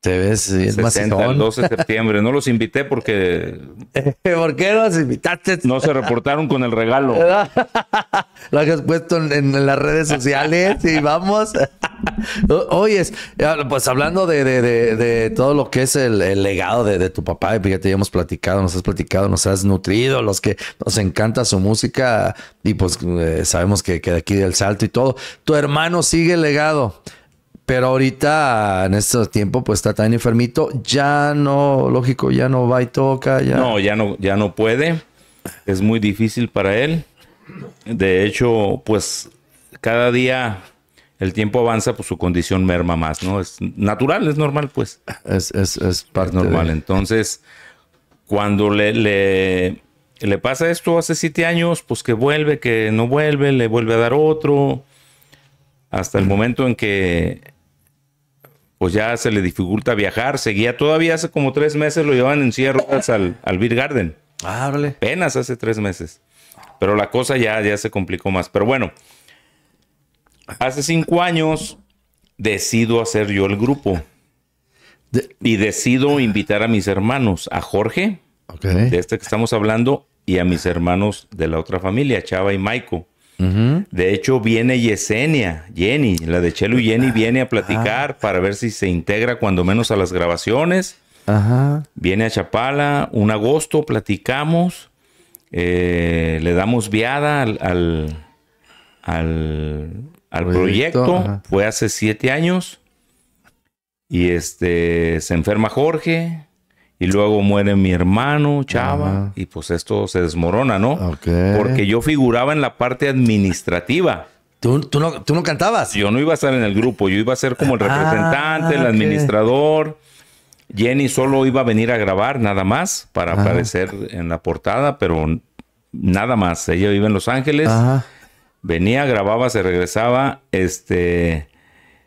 Te ves eh, más el 12 de septiembre. No los invité porque. ¿Por qué los invitaste? No se reportaron con el regalo. Lo has puesto en, las redes sociales y vamos. Oyes, pues hablando de, de, de, todo lo que es el, legado de, tu papá, fíjate, pues ya hemos platicado, nos has platicado, nos has nutrido, los que nos encanta su música y pues eh, sabemos que, que de aquí del salto y todo. Tu hermano sigue el legado. Pero ahorita, en este tiempo, pues está tan enfermito. Ya no, lógico, ya no va y toca. Ya. No, ya no, ya no puede. Es muy difícil para él. De hecho, pues cada día el tiempo avanza, pues su condición merma más, ¿no? Es natural, es normal, pues. Es, es, parte. normal. Entonces, cuando le, le, le pasa esto hace siete años, pues que vuelve, que no vuelve, le vuelve a dar otro. Hasta el momento en que pues ya se le dificulta viajar. Seguía todavía hace como tres meses lo llevaban en silla al, al Garden. Ah, Apenas hace tres meses. Pero la cosa ya, ya se complicó más. Pero bueno, hace cinco años decido hacer yo el grupo. y decido invitar a mis hermanos, a Jorge, de este que estamos hablando, y a mis hermanos de la otra familia, Chava y Maiko. De hecho, viene Yesenia, Jenny, la de Chelo y Jenny ah, viene a platicar ah. para ver si se integra cuando menos a las grabaciones. Viene a Chapala, un agosto, platicamos, eh, le damos viada al, al, proyecto. Fue hace siete años. Y este se enferma Jorge, y luego muere mi hermano, Chava, y pues esto se desmorona, ¿no? Porque yo figuraba en la parte administrativa. ¿Tú, no, ¿Tú, cantabas? Yo no iba a estar en el grupo, yo iba a ser como el ah, representante, el administrador. Jenny solo iba a venir a grabar nada más para aparecer en la portada, pero nada más. Ella vive en Los Ángeles. Venía, grababa, se regresaba. Este,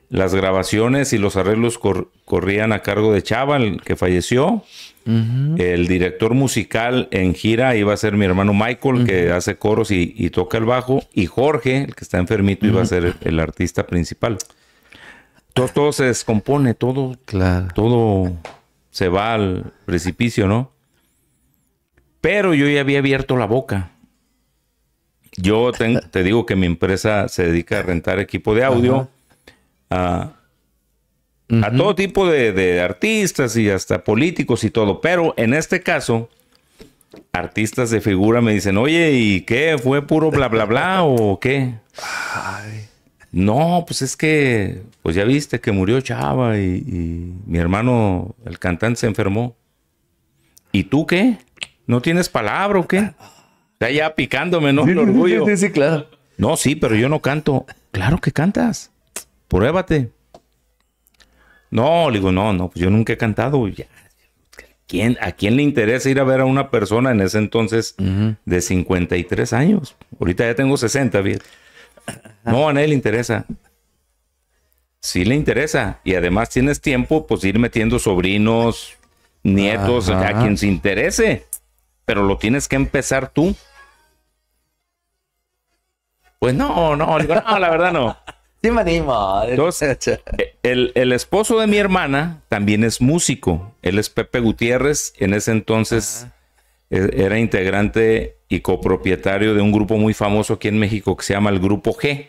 las grabaciones y los arreglos corrían a cargo de Chaval que falleció. El director musical en gira iba a ser mi hermano Michael, que hace coros y, toca el bajo. Y Jorge, el que está enfermito, iba a ser el artista principal. Todo, se descompone, todo, todo se va al precipicio, ¿no? Pero yo ya había abierto la boca. Yo te digo que mi empresa se dedica a rentar equipo de audio a, todo tipo de, artistas y hasta políticos y todo. Pero en este caso, artistas de figura me dicen, oye, ¿y qué? ¿Fue puro bla, bla, bla o qué? No, pues es que, pues ya viste que murió Chava y, mi hermano, el cantante, se enfermó. ¿Y tú qué? ¿No tienes palabra o qué? Está ya picándome, ¿no? El orgullo. No, sí, pero yo no canto. Claro que cantas pruébate. No, le digo, no, no, pues yo nunca he cantado. ¿Quién, ¿A quién le interesa ir a ver a una persona en ese entonces de 53 años? Ahorita ya tengo 60, bien. No, a nadie le interesa. Sí le interesa. Y además tienes tiempo, pues ir metiendo sobrinos, nietos, a quien se interese. Pero lo tienes que empezar tú. Pues no, no, digo, no, la verdad no. Sí me animo. el, esposo de mi hermana también es músico. Él es Pepe Gutiérrez. En ese entonces eh, era integrante y copropietario de un grupo muy famoso aquí en México que se llama el Grupo G.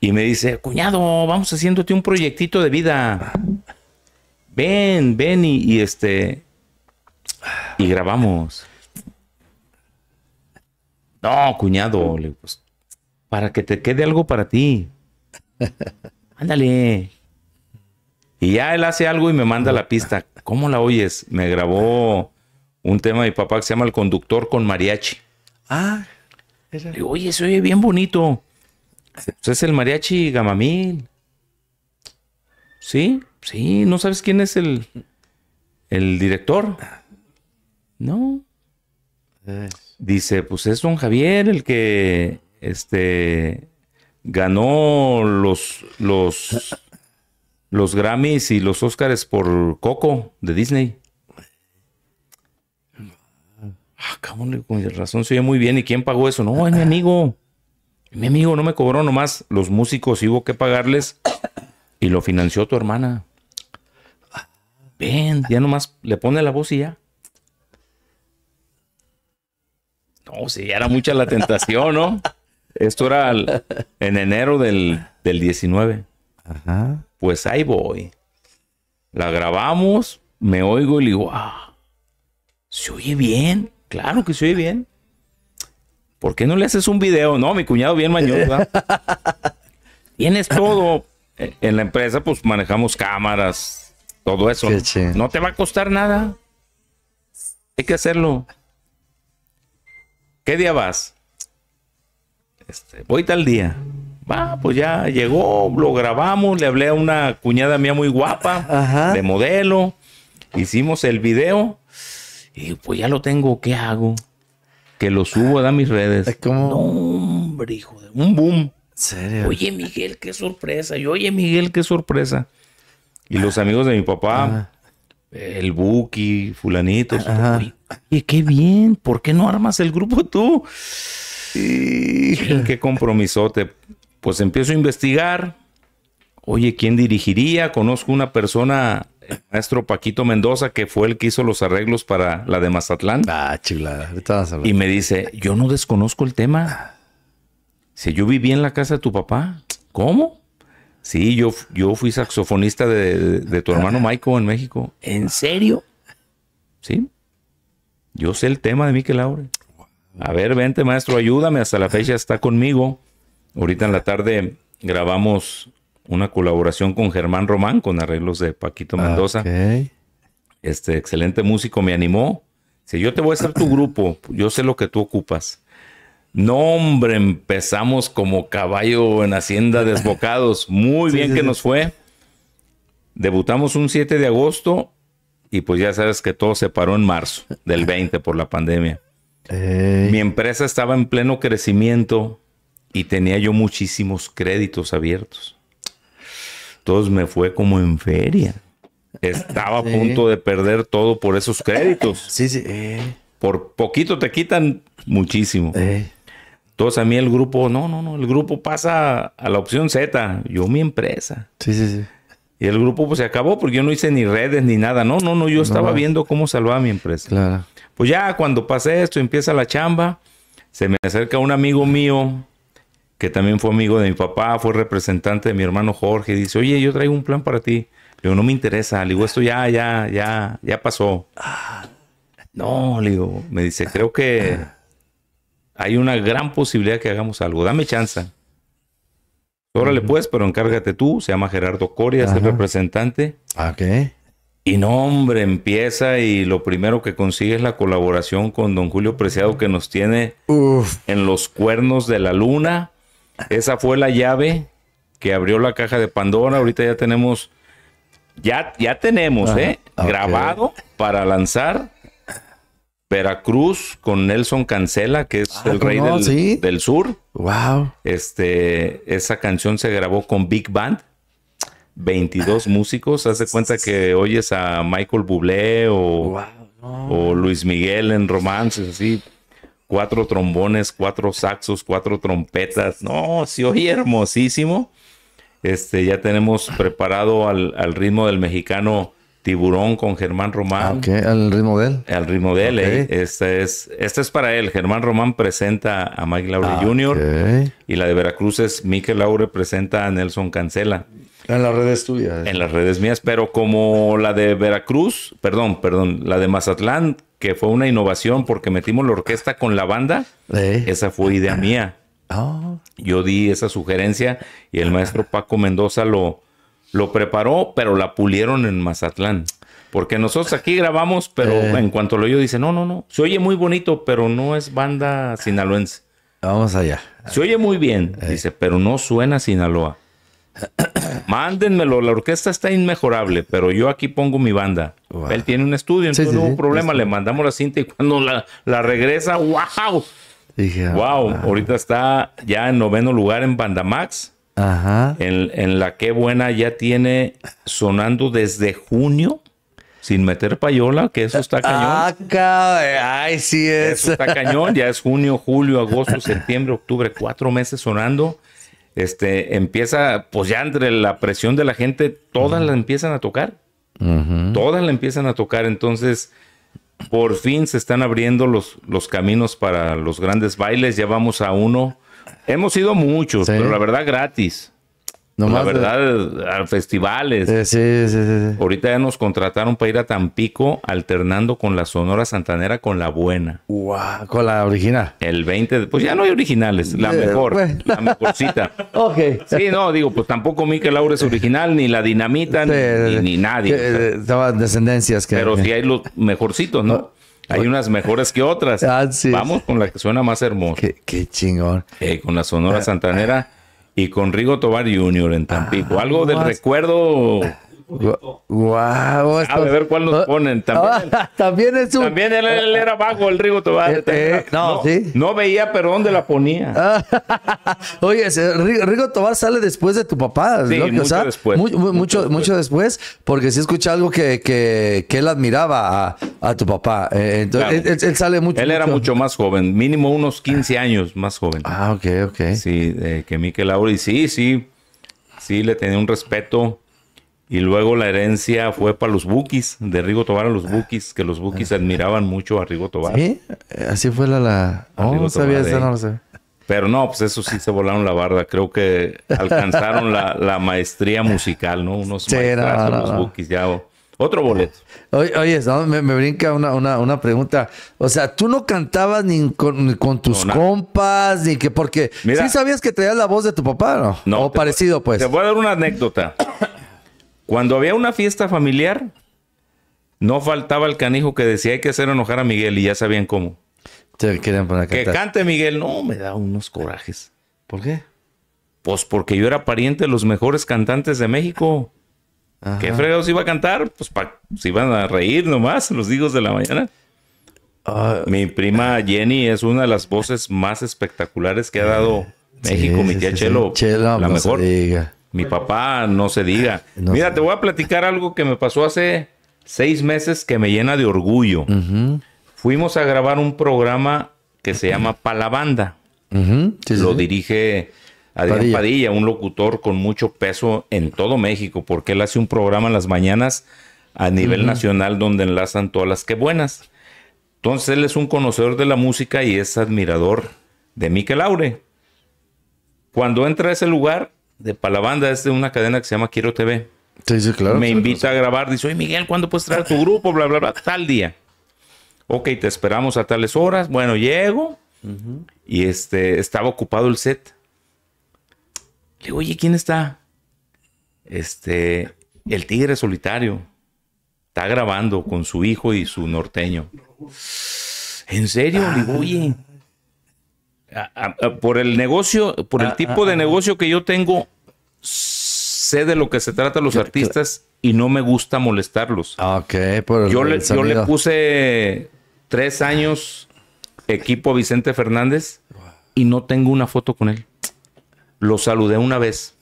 Y me dice, cuñado, vamos haciéndote un proyectito de vida. Ven, ven y, este... Y grabamos. No, cuñado, le pues, para que te quede algo para ti. Ándale. Y ya él hace algo y me manda la pista. ¿Cómo la oyes? Me grabó un tema de mi papá que se llama El Conductor con Mariachi. Ah, oye, se oye bien bonito. Pues, es el Mariachi Gamamil. ¿Sí? Sí, ¿no sabes quién es el, el director? No. Dice, pues es don Javier el que este ganó los los los Grammys y los Oscars por Coco de Disney. Ah, con razón se oye muy bien. ¿Y quién pagó eso? No, es mi amigo. Mi amigo no me cobró nomás. Los músicos Y hubo que pagarles y lo financió tu hermana. Ven, ya nomás le pone la voz y ya. No, sí, era mucha la tentación, ¿no? Esto era en enero del, 19. Pues ahí voy. La grabamos, me oigo y le digo, ah, ¿se oye bien? Claro que se oye bien. ¿Por qué no le haces un video? No, mi cuñado bien mañoso. Tienes todo. En la empresa pues manejamos cámaras, todo eso. No te va a costar nada. Hay que hacerlo. ¿Qué día vas? hoy este, voy tal día. Va, pues ya llegó, lo grabamos, le hablé a una cuñada mía muy guapa, de modelo, hicimos el video y pues ya lo tengo, ¿qué hago? Que lo subo a mis redes. hombre, hijo de un boom. Oye, Miguel, qué sorpresa. Y oye, Miguel, qué sorpresa. Y los amigos de mi papá, el Buki, fulanito. Y qué bien, ¿por qué no armas el grupo tú? Sí, qué compromisote. Pues empiezo a investigar. Oye, ¿quién dirigiría? Conozco una persona, el maestro Paquito Mendoza, que fue el que hizo los arreglos para la de Mazatlán. Ah, chulada. Y me dice, yo no desconozco el tema. Si yo viví en la casa de tu papá. ¿Cómo? Sí, yo, yo fui saxofonista de, tu hermano Michael en México. ¿En serio? Sí. Yo sé el tema de Mikel Laure a ver, vente maestro, ayúdame, hasta la fecha está conmigo. Ahorita en la tarde grabamos una colaboración con Germán Román, con arreglos de Paquito ah, Mendoza. Este excelente músico me animó. Si yo te voy a hacer tu grupo, yo sé lo que tú ocupas. No, hombre, empezamos como caballo en Hacienda desbocados. Muy bien que nos fue. Debutamos un 7 de agosto y pues ya sabes que todo se paró en marzo del 20 por la pandemia. Mi empresa estaba en pleno crecimiento y tenía yo muchísimos créditos abiertos. Entonces me fue como en feria. Estaba a punto de perder todo por esos créditos. Sí, sí. Eh. Por poquito te quitan muchísimo. Eh. Entonces a mí el grupo, no, no, no, el grupo pasa a la opción Z, yo mi empresa. Sí, sí, sí. Y el grupo pues, se acabó porque yo no hice ni redes ni nada. No, no, no, yo estaba viendo cómo salvaba mi empresa. Claro. Pues ya cuando pasé esto, empieza la chamba, se me acerca un amigo mío que también fue amigo de mi papá, fue representante de mi hermano Jorge, y dice, oye, yo traigo un plan para ti. Le digo, no me interesa. Le digo, esto ya, ya, ya, ya pasó. no, le digo, me dice, creo que hay una gran posibilidad que hagamos algo. Dame chance. Órale le pues, pero encárgate tú, se llama Gerardo Coria, es el representante. ¿qué? Ah, y no, hombre, empieza y lo primero que consigue es la colaboración con don Julio Preciado que nos tiene en los cuernos de la luna. Esa fue la llave que abrió la caja de Pandora. Ahorita ya tenemos, ya, ya tenemos, ¿eh? Ah, Grabado para lanzar Veracruz con Nelson Cancela, que es ah, el rey del, del, sur. Wow. Este, esa canción se grabó con Big Band. 22 músicos. hace cuenta que oyes a Michael Bublé o, Luis Miguel en romances, así. Cuatro trombones, cuatro saxos, cuatro trompetas. No, sí oye hermosísimo. Este, ya tenemos preparado al, al ritmo del mexicano Tiburón con Germán Román. Ah, al ritmo de él. Al ritmo de él. Eh. Este, es, este es para él. Germán Román presenta a Mike Laure ah, Jr. Y la de Veracruz es Mike Laure presenta a Nelson Cancela. En las redes tuyas. En las redes mías, pero como la de Veracruz, perdón, perdón, la de Mazatlán, que fue una innovación porque metimos la orquesta con la banda, eh. esa fue idea mía. Ah. Yo di esa sugerencia y el maestro Paco Mendoza lo, lo preparó, pero la pulieron en Mazatlán. Porque nosotros aquí grabamos, pero eh. en cuanto lo oyó, dice, no, no, no, se oye muy bonito, pero no es banda sinaloense. Vamos allá. Se oye muy bien, eh. dice, pero no suena Sinaloa. Mándenmelo, la orquesta está inmejorable, pero yo aquí pongo mi banda. Él tiene un estudio, entonces no hubo problema, le mandamos la cinta y cuando la, regresa, ¡wow! Dije, wow, ah, ah. ahorita está ya en noveno lugar en Banda Max en, la que buena ya tiene sonando desde junio sin meter payola, que eso está cañón. Ah, ay, sí es. Eso está cañón, ya es junio, julio, agosto, septiembre, octubre, cuatro meses sonando. Este, empieza, pues ya entre la presión de la gente, todas la empiezan a tocar. Todas la empiezan a tocar, entonces por fin se están abriendo los, los caminos para los grandes bailes, ya vamos a uno Hemos ido muchos, pero la verdad gratis. la verdad, a festivales. Eh, sí, sí, sí, Ahorita ya nos contrataron para ir a Tampico alternando con la Sonora Santanera con la buena. con la original. El 20, pues ya no hay originales, la eh, mejor, la mejorcita. Sí, no, digo, pues tampoco Mikel Laura es original, ni la Dinamita, ni, nadie. Eh, estaban descendencias que... Pero sí hay los mejorcitos, ¿no? Hay unas mejores que otras. Ah, Vamos con la que suena más hermosa. Qué, chingón. Eh, con la Sonora ah, Santanera ah. y con Rigo Tobar Jr. en Tampico. Algo del recuerdo a ver cuál nos ponen. También, también También él, era vago, el Rigo Tobar. Eh, eh, no, veía, pero ¿dónde la ponía? oye, Rigo Tobar sale después de tu papá. mucho, después, mucho, mucho porque si escucha algo que, que, él admiraba a, tu papá. Eh, él, sale mucho. Él era mucho más joven, mínimo unos 15 años más joven. Ah, ok, ok. Sí, que Miquel Auri sí, sí, sí, le tenía un respeto y luego la herencia fue para los Bukis, de Rigo Tobar a los ah. Bookies, que los Bookies ah. admiraban mucho a Rigo Tobar. Sí, así fue la... la... no sabía eso, no lo Pero no, pues eso sí se volaron la barda. Creo que alcanzaron la, maestría musical, ¿no? Unos sí, los Bukis, ya... Otro boleto. Oye, oye me, brinca una, una, una, pregunta. O sea, tú no cantabas ni con, tus compas, ni que porque sí sabías que traías la voz de tu papá, ¿no? no o parecido, pues. Te voy a dar una anécdota. Cuando había una fiesta familiar, no faltaba el canijo que decía hay que hacer enojar a Miguel y ya sabían cómo. que cante Miguel, no, me da unos corajes. ¿Por qué? Pues porque yo era pariente de los mejores cantantes de México. ¿Qué fregados iba a cantar? Pues para, se iban a reír nomás los hijos de la mañana. Ah. Mi prima Jenny es una de las voces más espectaculares que ha dado México, mi tía Chelo. la mejor. Mi papá, no se diga. Mira, te voy a platicar algo que me pasó hace seis meses que me llena de orgullo. Fuimos a grabar un programa que se llama Palabanda. Lo dirige Adrián Padilla. un locutor con mucho peso en todo México, porque él hace un programa en las mañanas a nivel nacional donde enlazan todas las que buenas. Entonces él es un conocedor de la música y es admirador de Miquel Aure. Cuando entra a ese lugar, de Palabanda, es de una cadena que se llama Quiero TV. Sí, claro. Me invita a grabar, dice, oye Miguel, ¿cuándo puedes traer tu grupo? Bla, bla, bla, tal día. Ok, te esperamos a tales horas. Bueno, llego y este, estaba ocupado el set. Le digo, oye, ¿quién está? Este, el tigre solitario. Está grabando con su hijo y su norteño. ¿En serio? Le digo, oye, Ah, ah, por el negocio, por el ah, tipo de negocio que yo tengo, sé de lo que se trata los artistas y no me gusta molestarlos. yo, le, puse tres años equipo a Vicente Fernández y no tengo una foto con él. Lo saludé una vez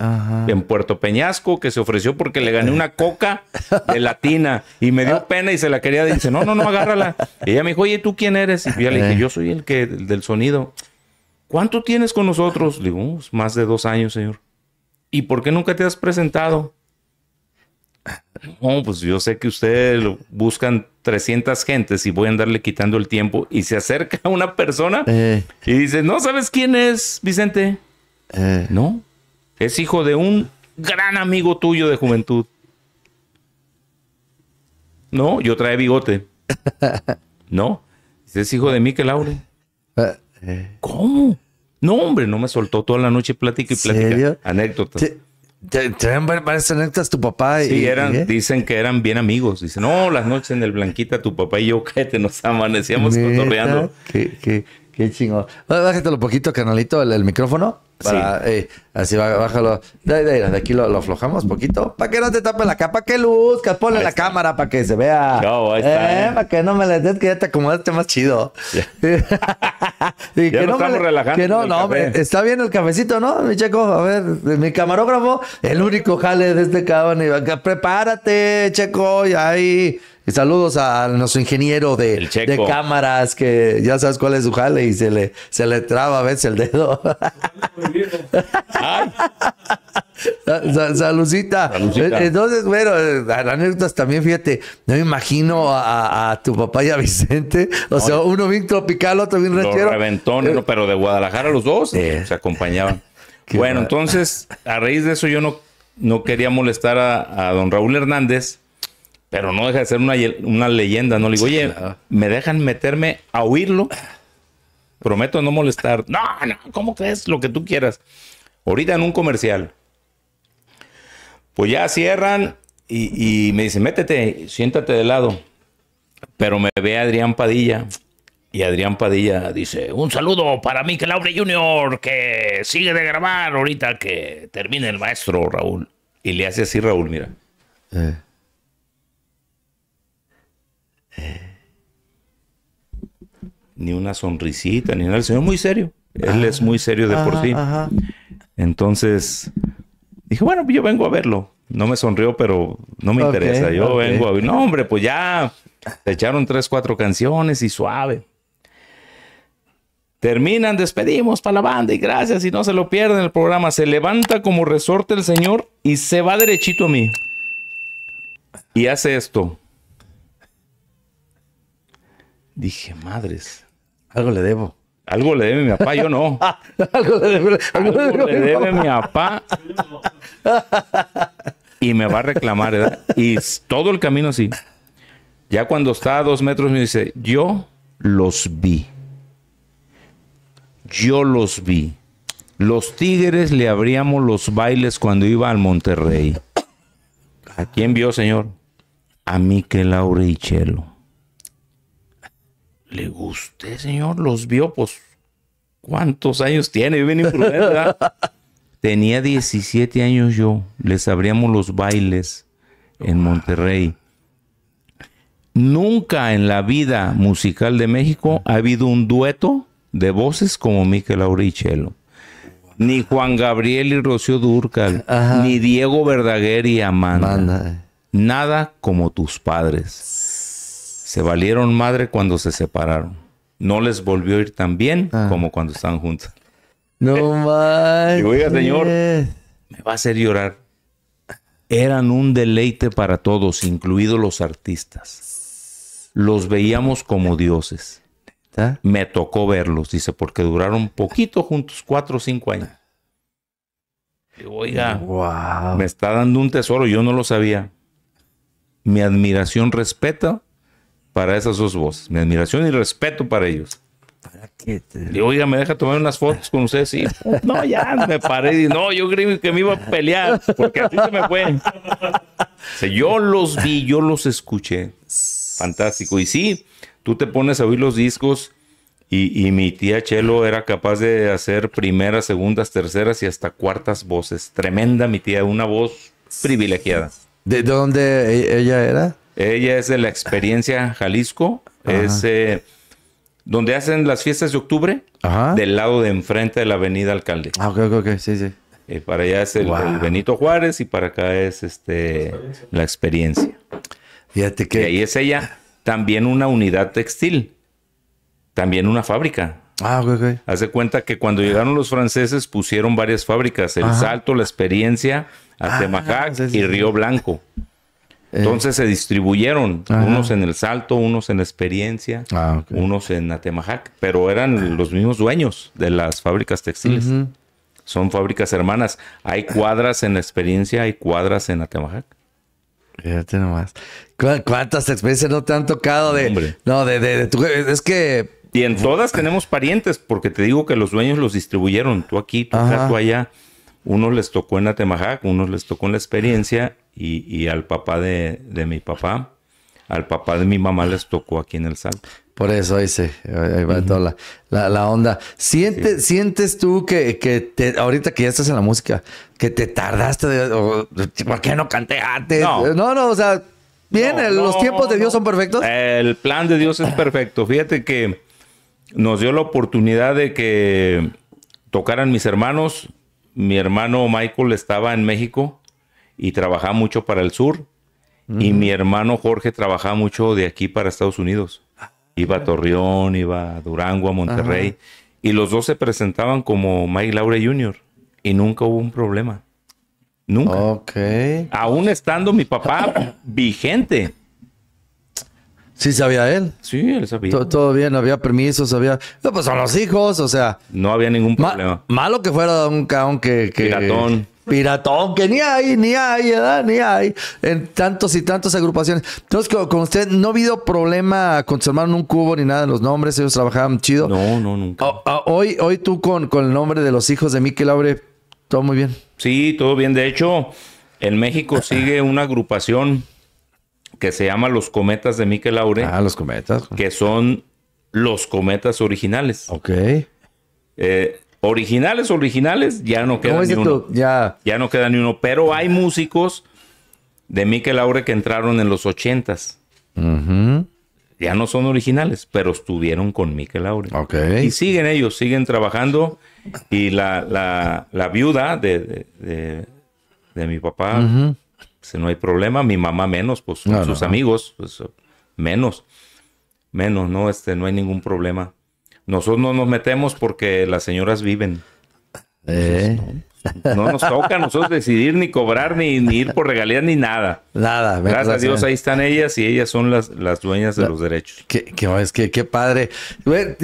en Puerto Peñasco, que se ofreció porque le gané una coca de latina y me dio pena y se la quería. Dice, no, no, no, agárrala. Y ella me dijo, oye, ¿tú quién eres? Y yo le dije, eh. yo soy el que del sonido. ¿Cuánto tienes con nosotros? Digo, oh, más de dos años, señor. ¿Y por qué nunca te has presentado? No, pues yo sé que ustedes buscan 300 gentes y voy a andarle quitando el tiempo. Y se acerca una persona eh. y dice, ¿no sabes quién es Vicente? Eh. No, es hijo de un gran amigo tuyo de juventud. No, yo trae bigote. no, es hijo de Miquel Aure. Eh. ¿Cómo? No, hombre, no me soltó toda la noche plática y plática. Anécdotas. ¿Te, anécdotas tu papá y. Sí, eran, ¿eh? dicen que eran bien amigos. Dicen, no, las noches en el Blanquita, tu papá y yo, que nos amanecíamos cotorreando. Que, que... Qué chingón. Bájatelo un poquito, canalito, el, micrófono. sí. Eh, así, bájalo. De, de aquí lo, aflojamos poquito. Para que no te tape la capa, que luzcas. Ponle la cámara para que se vea. No, ahí está, eh, eh. Para que no me la des, que ya te acomodaste más chido. Ya, y que no estamos relajando. Que no, no, hombre, está bien el cafecito, ¿no, mi checo? A ver, mi camarógrafo, el único jale de este cabrón. prepárate, checo, y ahí saludos a nuestro ingeniero de, de, cámaras, que ya sabes cuál es su jale y se le, se le traba a veces el dedo. Salucita. Entonces, bueno, eh, anécdotas también, fíjate, no me imagino a, tu papá y a Vicente, o sea, uno bien tropical, otro bien rechero. Eh. pero de Guadalajara los dos se acompañaban. bueno, entonces, a raíz de eso yo no, no quería molestar a don Raúl Hernández pero no deja de ser una, leyenda, ¿no? Le digo, oye, ¿me dejan meterme a oírlo? Prometo no molestar. No, no, ¿cómo crees? Lo que tú quieras. Ahorita en un comercial. Pues ya cierran y, me dice, métete, siéntate de lado. Pero me ve Adrián Padilla. Y Adrián Padilla dice, un saludo para Miquel que Jr que sigue de grabar ahorita que termine el maestro Raúl. Y le hace así Raúl, mira. Eh. ni una sonrisita, ni nada. El señor muy serio. Él es muy serio de por sí. Entonces, dije, bueno, yo vengo a verlo. No me sonrió, pero no me interesa. Yo vengo a verlo. No, hombre, pues ya se echaron tres, cuatro canciones y suave. Terminan, despedimos para la banda y gracias. Y no se lo pierden el programa. Se levanta como resorte el señor y se va derechito a mí. Y hace esto. Dije, madres. Algo le debo. Algo le debe mi papá, yo no. algo le debe, le mi Mi papá. y me va a reclamar, Y todo el camino así. Ya cuando está a dos metros me dice, yo los vi. Yo los vi. Los tigres le abríamos los bailes cuando iba al Monterrey. ¿A quién vio, señor? A Miquel Chelo. Le gusté, señor, los vio, pues, ¿cuántos años tiene? ¿verdad? Tenía 17 años yo, les abríamos los bailes en Monterrey. Nunca en la vida musical de México ha habido un dueto de voces como Miquel Aurichelo. Ni Juan Gabriel y Rocío Durcal, ni Diego Verdaguer y Amanda. Amanda. Nada como tus padres. Se valieron madre cuando se separaron. No les volvió a ir tan bien ah. como cuando estaban juntos. No más. oiga, señor, me va a hacer llorar. Eran un deleite para todos, incluidos los artistas. Los veíamos como dioses. Me tocó verlos, dice, porque duraron poquito juntos, cuatro o cinco años. oiga, me está dando un tesoro, yo no lo sabía. Mi admiración, respeto para esas dos voces. Mi admiración y respeto para ellos. ¿Para qué te... oiga, ¿me deja tomar unas fotos con ustedes? no, ya me paré. Y, no, yo creí que me iba a pelear porque a ti se me fue. yo los vi, yo los escuché. Fantástico. Y sí, tú te pones a oír los discos y, y mi tía Chelo era capaz de hacer primeras, segundas, terceras y hasta cuartas voces. Tremenda mi tía, una voz privilegiada. ¿De dónde e-, ella era? Ella es de la experiencia Jalisco. Es eh, donde hacen las fiestas de octubre, del lado de enfrente de la avenida Alcalde. Ah, ok, ok, sí, sí. Eh, para allá es el, Benito Juárez y para acá es este la experiencia. Fíjate que. Y ahí es ella. También una unidad textil. También una fábrica. Ah, ok, ok. Hace cuenta que cuando llegaron los franceses pusieron varias fábricas: El Salto, La Experiencia, ah, Atemajac y Río Blanco. Entonces se distribuyeron, unos en El Salto, unos en Experiencia, ah, unos en Atemajac, pero eran los mismos dueños de las fábricas textiles. Son fábricas hermanas. Hay cuadras en Experiencia, hay cuadras en Atemajac. Fíjate nomás. ¿Cuántas experiencias no te han tocado de... No, de, de, tu, Es que... Y en todas tenemos parientes, porque te digo que los dueños los distribuyeron, tú aquí, tú acá, tú allá. Unos les tocó en Atemajac, unos les tocó en la experiencia y, al papá de, mi papá, al papá de mi mamá les tocó aquí en el Salto. Por eso dice, ahí va toda la, onda. ¿Siente, ¿Sientes tú que, ahorita que ya estás en la música, que te tardaste? ¿Por qué no canté antes? No, no, o sea, bien, los tiempos de Dios son perfectos. El plan de Dios es perfecto. Fíjate que nos dio la oportunidad de que tocaran mis hermanos. Mi hermano Michael estaba en México y trabajaba mucho para el sur. Y mi hermano Jorge trabajaba mucho de aquí para Estados Unidos. Ah, iba a Torreón, iba a Durango, a Monterrey. Y los dos se presentaban como Mike Laura Jr. Y nunca hubo un problema. Nunca. Ok. Aún estando mi papá vigente. Sí sabía él. Sí, él sabía. Todo, bien, había permisos, había... No, pues son los hijos, o sea... No había ningún problema. malo que fuera un caón que... que piratón, que ni hay, ni hay, ni hay, en tantos y tantas agrupaciones. Entonces, con, usted no ha habido problema con su hermano, un cubo ni nada en los nombres, ellos trabajaban chido. No, no, nunca. hoy, hoy tú con, con el nombre de los hijos de Miquel Aure, todo muy bien. Sí, todo bien. De hecho, en México sigue una agrupación que se llama Los Cometas de Miquel Aure. Ah, los cometas. Que son los cometas originales. Ok. Eh, Originales, originales, ya no queda ni uno. Ya. ya no queda ni uno. Pero hay músicos de Mikel Aure que entraron en los ochentas. Ya no son originales, pero estuvieron con Mikel Aure. Y siguen ellos, siguen trabajando. Y la, viuda de, mi papá, pues, no hay problema, mi mamá menos, pues sus amigos, pues, menos, menos, no, este, no hay ningún problema. Nosotros no nos metemos porque las señoras viven. Eh. No nos toca a nosotros decidir ni cobrar, ni, ni ir por regalías, ni nada. Nada. Gracias a Dios, ahí están ellas y ellas son las, las dueñas de los derechos. Qué, qué, qué padre.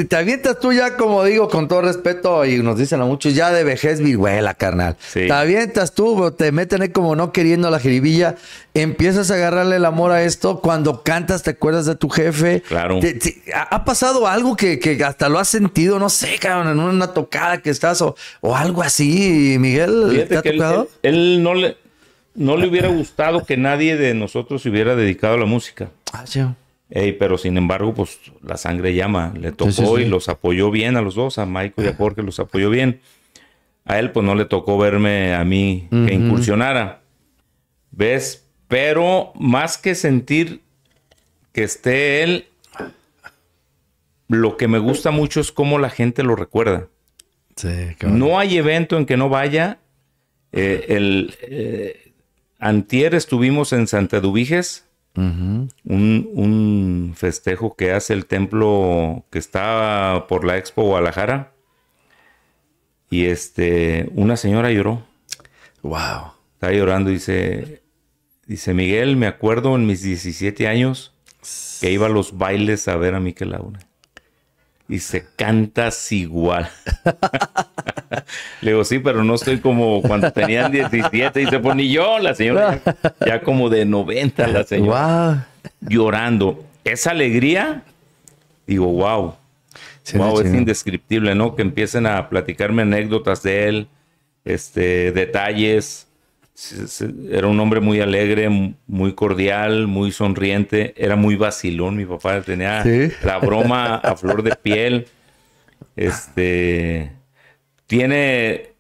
Te avientas tú ya, como digo, con todo respeto, y nos dicen a muchos, ya de vejez viruela, carnal. Te avientas tú, te meten ahí como no queriendo la jiribilla, empiezas a agarrarle el amor a esto, cuando cantas te acuerdas de tu jefe. Claro. ¿Ha pasado algo que, que, hasta lo has sentido, no sé, cabrón, en una tocada que estás o, o algo así? Miguel? ¿Te ha Él, no, le, no le hubiera gustado que nadie de nosotros se hubiera dedicado a la música. Ah, pero sin embargo, pues la sangre llama. Le tocó y los apoyó bien a los dos, a Michael y a Jorge los apoyó bien. A él, pues no le tocó verme a mí que incursionara. ¿Ves? Pero más que sentir que esté él, lo que me gusta mucho es cómo la gente lo recuerda. No hay evento en que no vaya. Eh, eh, antier estuvimos en Santa Dubíges, un, festejo que hace el templo que está por la Expo Guadalajara. Y este, una señora lloró. Wow. Está llorando, dice, dice Miguel, me acuerdo en mis 17 años que iba a los bailes a ver a Miquel Laura. Y se cantas igual. Le digo, sí, pero no estoy como cuando tenían 17. Y se pone yo, la señora. Ya como de 90, la señora. Llorando. Esa alegría, digo, wow. wow, es indescriptible, ¿no? Que empiecen a platicarme anécdotas de él, este, detalles era un hombre muy alegre, muy cordial, muy sonriente, era muy vacilón, mi papá tenía la broma a flor de piel. Este tiene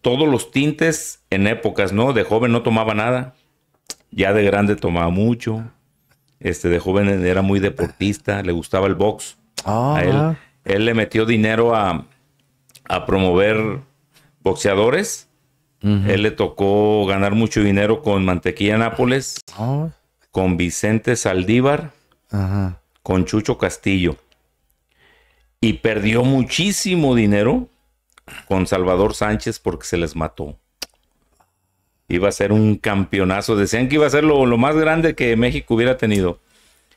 todos los tintes en épocas, ¿no? De joven no tomaba nada, ya de grande tomaba mucho. Este de joven era muy deportista, le gustaba el box. Ah, él, le metió dinero a, a promover boxeadores él le tocó ganar mucho dinero con Mantequilla Nápoles, con Vicente Saldívar, con Chucho Castillo. Y perdió muchísimo dinero con Salvador Sánchez porque se les mató. Iba a ser un campeonazo. Decían que iba a ser lo, más grande que México hubiera tenido.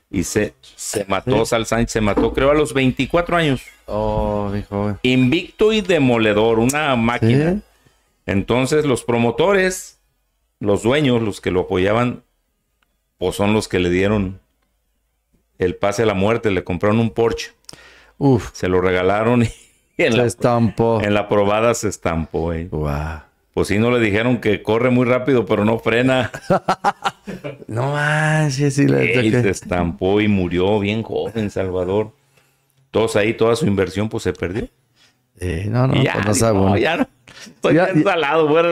Y se, se mató, Sal Sánchez se mató, creo, a los 24 años. Oh, hijo. Invicto y demoledor, una máquina. Entonces los promotores, los dueños, los que lo apoyaban, pues son los que le dieron el pase a la muerte, le compraron un Porsche. Uf. Se lo regalaron y en, la, estampó. en la probada se estampó. Pues sí, no le dijeron que corre muy rápido, pero no frena. no más. sí se estampó y murió bien joven, Salvador. Todos ahí, toda su inversión, pues se perdió. Eh, no, no, pues no, no, ya no. Estoy ya, bien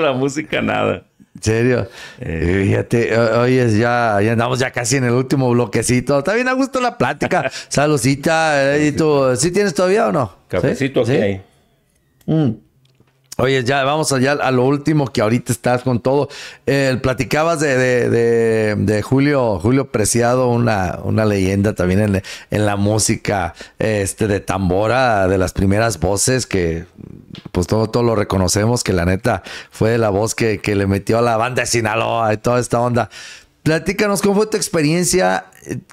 la música, nada. ¿En serio? Eh. Eh, fíjate, oye, ya, ya, andamos ya casi en el último bloquecito. Está bien a gusto la plática. Salucita, eh, ¿y ¿sí tienes todavía o no? Cafecito, ¿Sí? Mm. Oye, ya vamos allá a lo último que ahorita estás con todo. Eh, platicabas de, de, de, Julio, Julio Preciado, una, una leyenda también en, la música este, de tambora, de las primeras voces que pues todo, todo lo reconocemos, que la neta fue la voz que, le metió a la banda de Sinaloa y toda esta onda. Platícanos cómo fue tu experiencia,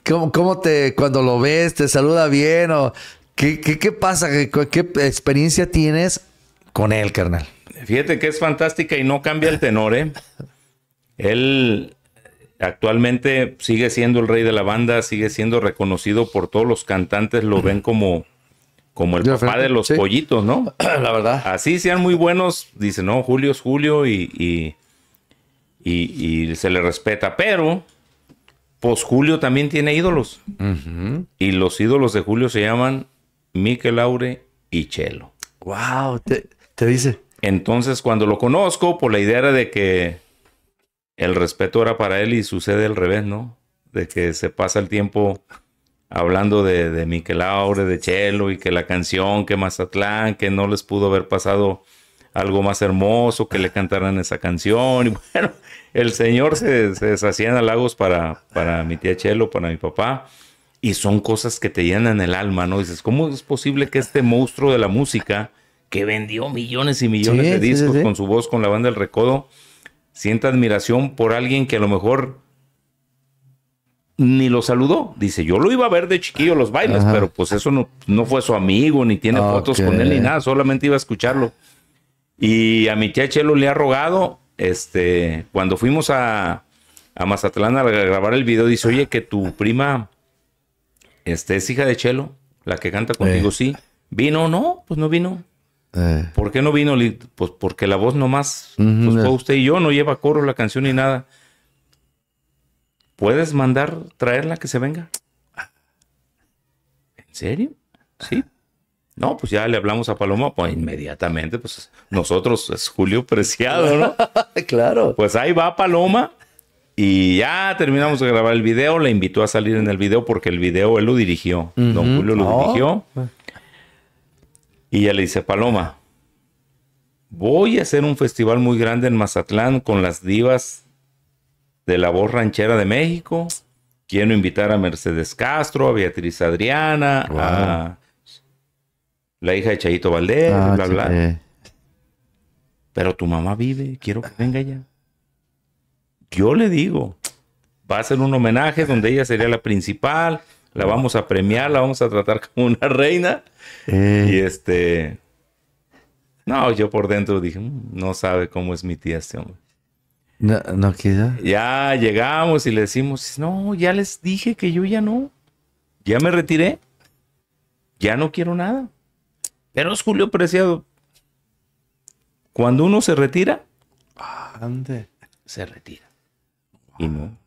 cómo, te, cuando lo ves, te saluda bien o qué, pasa, qué, qué experiencia tienes con él, carnal. Fíjate que es fantástica y no cambia el tenor, ¿eh? Él actualmente sigue siendo el rey de la banda, sigue siendo reconocido por todos los cantantes, lo ven como, como el papá de los pollitos, ¿no? La verdad. Así sean muy buenos, dice no, Julio es Julio y, y, se le respeta, pero pues Julio también tiene ídolos. Y los ídolos de Julio se llaman Mikel Aure y Chelo. Wow, dice? Entonces, cuando lo conozco, por la idea era de que el respeto era para él y sucede al revés, ¿no? De que se pasa el tiempo hablando de, de de Chelo y que la canción, que Mazatlán, que no les pudo haber pasado algo más hermoso, que le cantaran esa canción. Y bueno, el señor se, se deshacía halagos para, para mi tía Chelo, para mi papá. Y son cosas que te llenan el alma, ¿no? Dices, ¿cómo es posible que este monstruo de la música que vendió millones y millones de discos con su voz, con la banda El Recodo, sienta admiración por alguien que a lo mejor ni lo saludó. Dice, yo lo iba a ver de chiquillo los bailes, pero pues eso no, no, fue su amigo, ni tiene fotos con él, ni nada, solamente iba a escucharlo. Y a mi tía Chelo le ha rogado, este, cuando fuimos a, a Mazatlán a grabar el video, dice, oye, que tu prima este, es hija de Chelo, la que canta contigo, eh. sí. ¿Vino? o No, pues no vino. Eh. ¿Por qué no vino? Pues porque la voz nomás, pues eh. usted y yo, no lleva coro la canción ni nada. ¿Puedes mandar traerla que se venga? ¿En serio? Sí. No, pues ya le hablamos a Paloma, pues inmediatamente, pues nosotros es pues, Julio Preciado, ¿no? claro. Pues ahí va Paloma y ya terminamos de grabar el video, Le invitó a salir en el video porque el video él lo dirigió, don Julio lo dirigió. Y ella le dice, Paloma, voy a hacer un festival muy grande en Mazatlán con las divas de la voz ranchera de México. Quiero invitar a Mercedes Castro, a Beatriz Adriana, a la hija de Chayito Valdés, ah, bla, bla. Pero tu mamá vive, quiero que venga ya. Yo le digo, va a ser un homenaje donde ella sería la principal la vamos a premiar, la vamos a tratar como una reina. Eh. Y este. No, yo por dentro dije, mm, no sabe cómo es mi tía este hombre. No, no queda. Ya llegamos y le decimos, no, ya les dije que yo ya no. Ya me retiré. Ya no quiero nada. Pero es Julio Preciado. Cuando uno se retira, ah, se retira. Ah. Y no.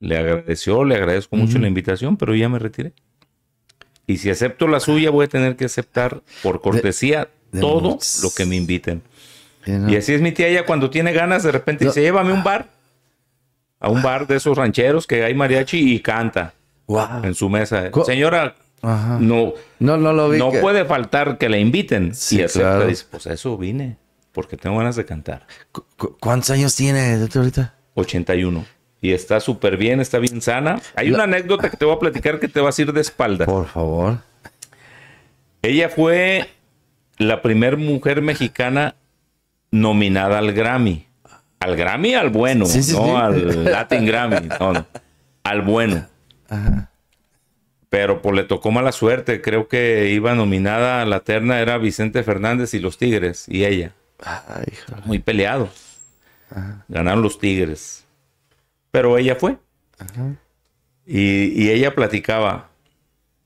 Le agradeció, le agradezco mucho la invitación, pero ya me retiré. Y si acepto la suya, voy a tener que aceptar por cortesía todo lo que me inviten. Y así es mi tía, ella cuando tiene ganas, de repente dice, llévame a un bar, a un bar de esos rancheros que hay mariachi y canta en su mesa. Señora, no, no, no, lo vi no puede faltar que la inviten. si y acepta, dice, pues eso vine, porque tengo ganas de cantar. ¿Cuántos años tiene, Ochenta ahorita? 81 y está súper bien, está bien sana. Hay una anécdota que te voy a platicar que te va a ir de espalda. Por favor. Ella fue la primera mujer mexicana nominada al Grammy. Al Grammy al bueno, no al Latin Grammy, no, al bueno. Pero por pues, le tocó mala suerte, creo que iba nominada a la terna, era Vicente Fernández y los Tigres, y ella. Muy peleado. Ganaron los Tigres. Pero ella fue. Y, ella platicaba.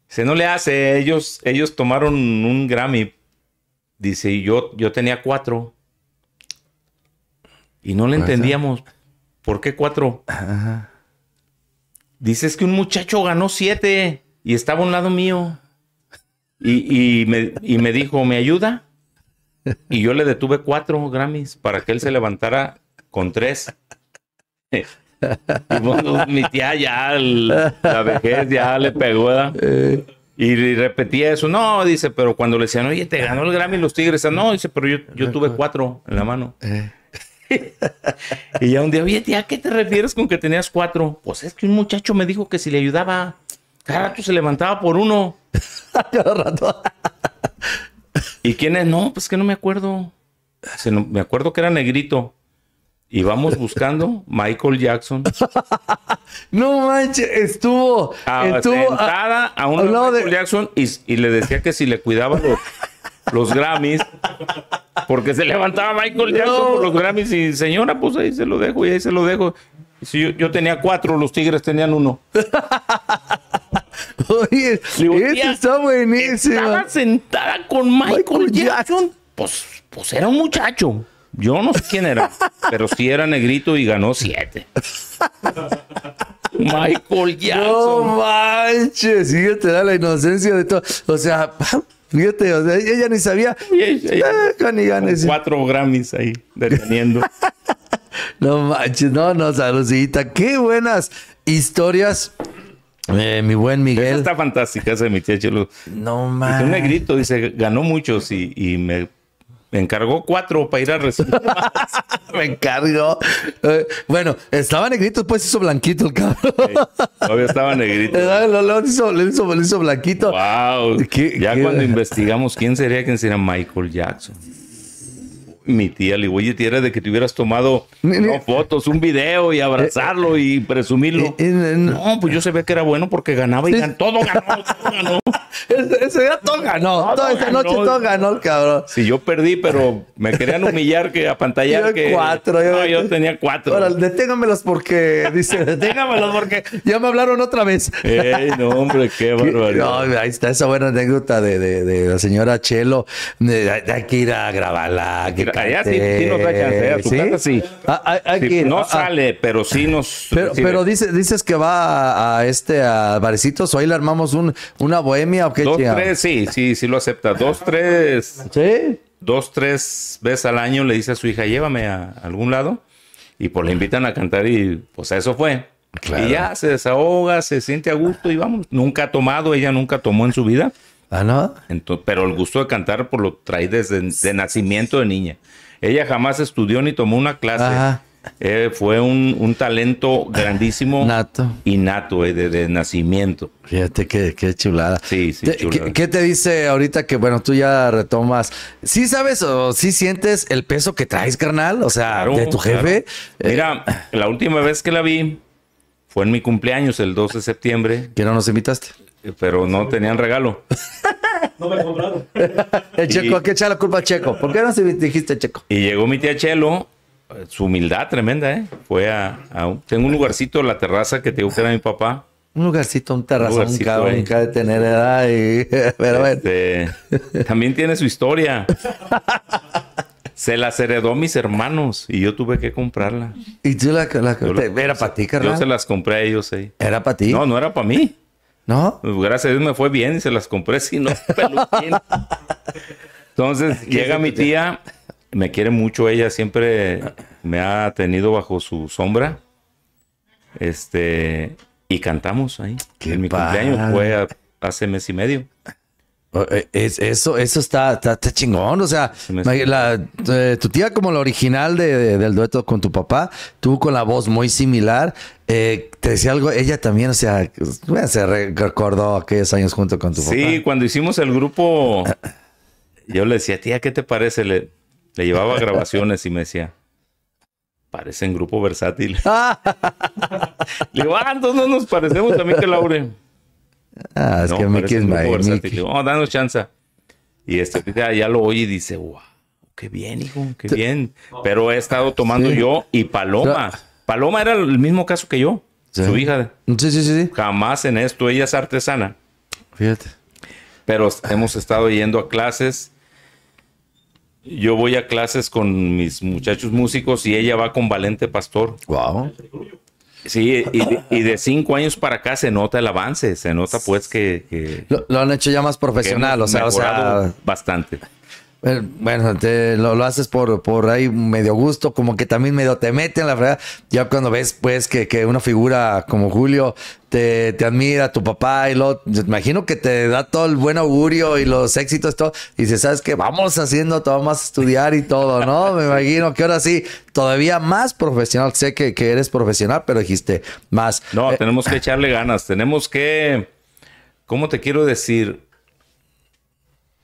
se no le hace, ellos, ellos tomaron un Grammy. Dice, yo, yo tenía cuatro. Y no le entendíamos. ¿Por qué cuatro? Ajá. Dice, es que un muchacho ganó siete y estaba a un lado mío. Y, me, y me dijo, ¿me ayuda? Y yo le detuve cuatro Grammys para que él se levantara con tres mi tía ya, la vejez ya le pegó, eh. Y, repetía eso. No, dice, pero cuando le decían, oye, te ganó el Grammy los Tigres. No, dice, pero yo, tuve eh. cuatro en la mano. Eh. y ya un día, oye, tía, ¿a qué te refieres con que tenías cuatro? Pues es que un muchacho me dijo que si le ayudaba, cada rato se levantaba por uno. ¿Y quién es? No, pues que no me acuerdo. me acuerdo que era negrito. Y vamos buscando Michael Jackson. no manches, estuvo, ah, estuvo sentada a, un de Michael Jackson y, le decía que si le cuidaba los, Grammys, porque se levantaba Michael Jackson por los Grammys y señora, pues ahí se lo dejo y ahí se lo dejo. Si yo, tenía cuatro, los Tigres tenían uno. Oye, este está Estaba sentada con Michael, Jackson. Jackson. Pues, pues era un muchacho. Yo no sé quién era, pero sí era negrito y ganó siete. Michael Jackson. No manches, da la inocencia de todo. O sea, fíjate, o sea, ella ni sabía. Ah, cuatro Grammys ahí, deteniendo. no manches, no, no, saludcita. Qué buenas historias. Eh, mi buen Miguel. está fantástica esa de mi tía Chelo. No manches. Un negrito dice, ganó muchos y me me encargó cuatro para ir a recibir Me encargó. Eh, bueno, estaba negrito, después pues hizo blanquito el cabrón. todavía estaba negrito. Le lo, hizo, blanquito. Wow. ya cuando investigamos quién sería, quién sería Michael Jackson mi tía Ligüeyiti era de que te hubieras tomado fotos, un video y abrazarlo eh, y presumirlo. Eh, eh, no, pues yo sabía que era bueno porque ganaba y todo ganó, todo ganó. ese, día todo ganó, toda esa noche todo ganó el cabrón. Sí, yo perdí, pero me querían humillar que a yo que. Cuatro, yo, tenía cuatro. Ahora, deténgamelos porque, dice, porque ya me hablaron otra vez. Ey, no, hombre, qué barbaridad. No, ahí está esa buena anécdota de, de, la señora Chelo. hay que ir a grabarla, que sí, no sale, pero sí nos. Pero, dice, dices que va a, este a Barecitos, ahí le armamos un, una bohemia o Dos, tres, sí, sí, sí lo acepta. Dos, tres. Dos, tres veces al año le dice a su hija, llévame a algún lado. Y pues le invitan a cantar y pues a eso fue. Y ya se desahoga, se siente a gusto y vamos. Nunca ha tomado, ella nunca tomó en su vida. Ah, no. pero el gusto de cantar por pues, lo trae desde nacimiento de niña. Ella jamás estudió ni tomó una clase. Eh, fue un, talento grandísimo. Nato. Y nato, eh, de, nacimiento. Fíjate qué, chulada. Sí, sí, ¿qué, te dice ahorita que, bueno, tú ya retomas? ¿Sí sabes o sí sientes el peso que traes, carnal? O sea, de tu jefe. Eh, Mira, la última vez que la vi fue en mi cumpleaños, el 12 de septiembre. ¿Que no nos invitaste? pero no tenían regalo. No me compraron. el Checo, hay que echar la culpa a Checo. ¿Por qué no se dijiste Checo? Y llegó mi tía Chelo, su humildad tremenda, ¿eh? Fue a, tengo un lugarcito la terraza que te digo que era mi papá. Un lugarcito, un terrazo un nunca de tener edad. Y, pero este, También tiene su historia. Se las heredó mis hermanos y yo tuve que comprarla. ¿Y tú la, la, era para ti, carnal? Yo se las compré a ellos eh. ¿Era para ti? No, no era para mí. ¿No? Pues gracias a Dios me fue bien y se las compré, si no, Entonces llega mi tía, me quiere mucho ella, siempre me ha tenido bajo su sombra. Este, y cantamos ahí. en mi cumpleaños fue hace mes y medio. Eh, es, eso, eso está, chingón. O sea, eh, tu tía como la original de, del dueto con tu papá, tú con la voz muy similar. Eh, te decía algo, ella también, o sea, se recordó aquellos años junto con tu papá. Sí, cuando hicimos el grupo, yo le decía, tía, ¿qué te parece? Le, llevaba grabaciones y me decía, parecen grupo versátil. le digo, ah, no nos parecemos también que Laure. Ah, es que me es, muy oh, danos chance. Y este, ah. ya, lo oye y dice, wow, qué bien, hijo, qué bien. Pero he estado tomando yo y Paloma. Paloma era el mismo caso que yo, su hija. Sí, sí, sí, sí. Jamás en esto, ella es artesana. Fíjate. Pero hemos estado yendo a clases. Yo voy a clases con mis muchachos músicos y ella va con Valente Pastor. Wow. Sí, y, de cinco años para acá se nota el avance, se nota pues que... lo, han hecho ya más profesional, o sea... Bastante. Bueno, lo, haces por, por ahí medio gusto, como que también medio te meten, la verdad. Ya cuando ves, pues, que, que una figura como Julio te, te, admira, tu papá, y lo, imagino que te da todo el buen augurio y los éxitos, todo. Y dices, ¿sabes que Vamos haciendo, todo, vamos a estudiar y todo, ¿no? Me imagino que ahora sí, todavía más profesional. Sé que, que eres profesional, pero dijiste más. No, eh, tenemos que echarle ganas, tenemos que. ¿Cómo te quiero decir?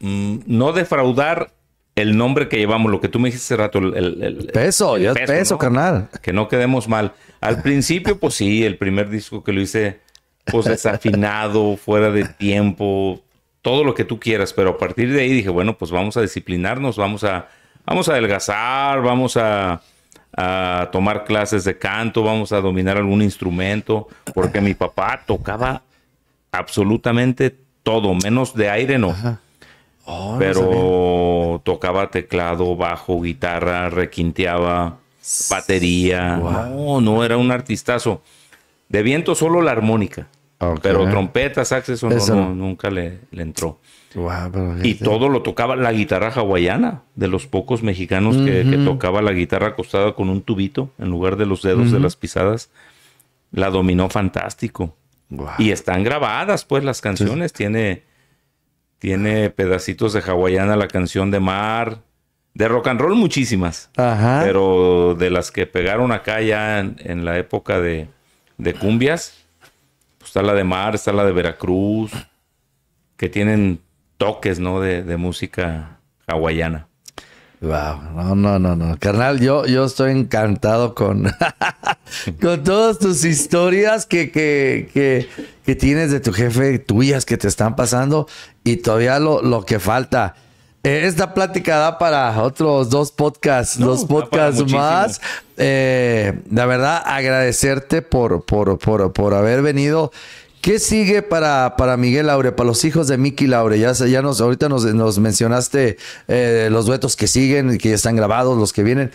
Mm, no defraudar el nombre que llevamos, lo que tú me dijiste hace rato, el, peso, el peso, peso carnal. Que no quedemos mal. Al principio, pues sí, el primer disco que lo hice, pues desafinado, fuera de tiempo, todo lo que tú quieras, pero a partir de ahí dije, bueno, pues vamos a disciplinarnos, vamos a, vamos a adelgazar, vamos a, a tomar clases de canto, vamos a dominar algún instrumento, porque mi papá tocaba absolutamente todo, menos de aire no. Oh, pero tocaba teclado, bajo, guitarra, requinteaba, batería. No, no era un artistazo. De viento solo la armónica. Pero trompetas, saxo, no, nunca le, entró. y todo lo tocaba la guitarra hawaiana, de los pocos mexicanos que, tocaba la guitarra acostada con un tubito en lugar de los dedos de las pisadas. La dominó fantástico. Y están grabadas, pues, las canciones. Tiene tiene pedacitos de hawaiana, la canción de Mar. De rock and roll muchísimas. Pero de las que pegaron acá ya en, la época de, cumbias, pues está la de Mar, está la de Veracruz, que tienen toques, ¿no? de música hawaiana no, no, no, no. Carnal, yo, yo estoy encantado con, con todas tus historias que, que, que, tienes de tu jefe, tuyas que te están pasando y todavía lo, lo que falta. Eh, esta plática da para otros dos podcasts, dos podcasts más. Eh, la verdad, agradecerte por, por, por, por haber venido ¿Qué sigue para, para Miguel Laure, para los hijos de Miki Laure? Ya, ya nos, ahorita nos, mencionaste eh, los duetos que siguen, y que ya están grabados, los que vienen.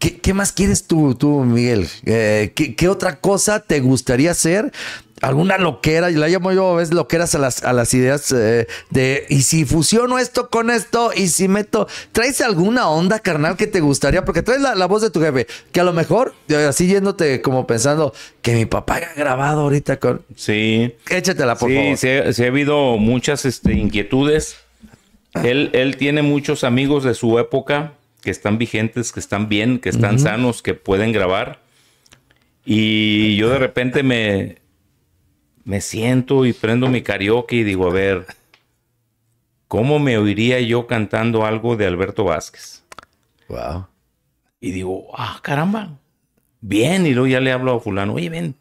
¿Qué, más quieres tú, tú Miguel? Eh, ¿qué, otra cosa te gustaría hacer? ¿Alguna loquera? Yo la llamo yo a veces loqueras a las, a las ideas eh, de, ¿y si fusiono esto con esto? ¿Y si meto? ¿Traes alguna onda, carnal, que te gustaría? Porque traes la, voz de tu jefe, que a lo mejor, así yéndote como pensando, que mi papá haya grabado ahorita con... Sí. Échatela, por favor. Sí, se, ha habido muchas este, inquietudes. Ah. Él, él tiene muchos amigos de su época que están vigentes, que están bien, que están sanos, que pueden grabar. Y yo de repente me, me siento y prendo mi karaoke y digo, a ver, ¿cómo me oiría yo cantando algo de Alberto Vázquez? Wow. Y digo, ah, caramba, bien. Y luego ya le hablo a fulano, oye, ven,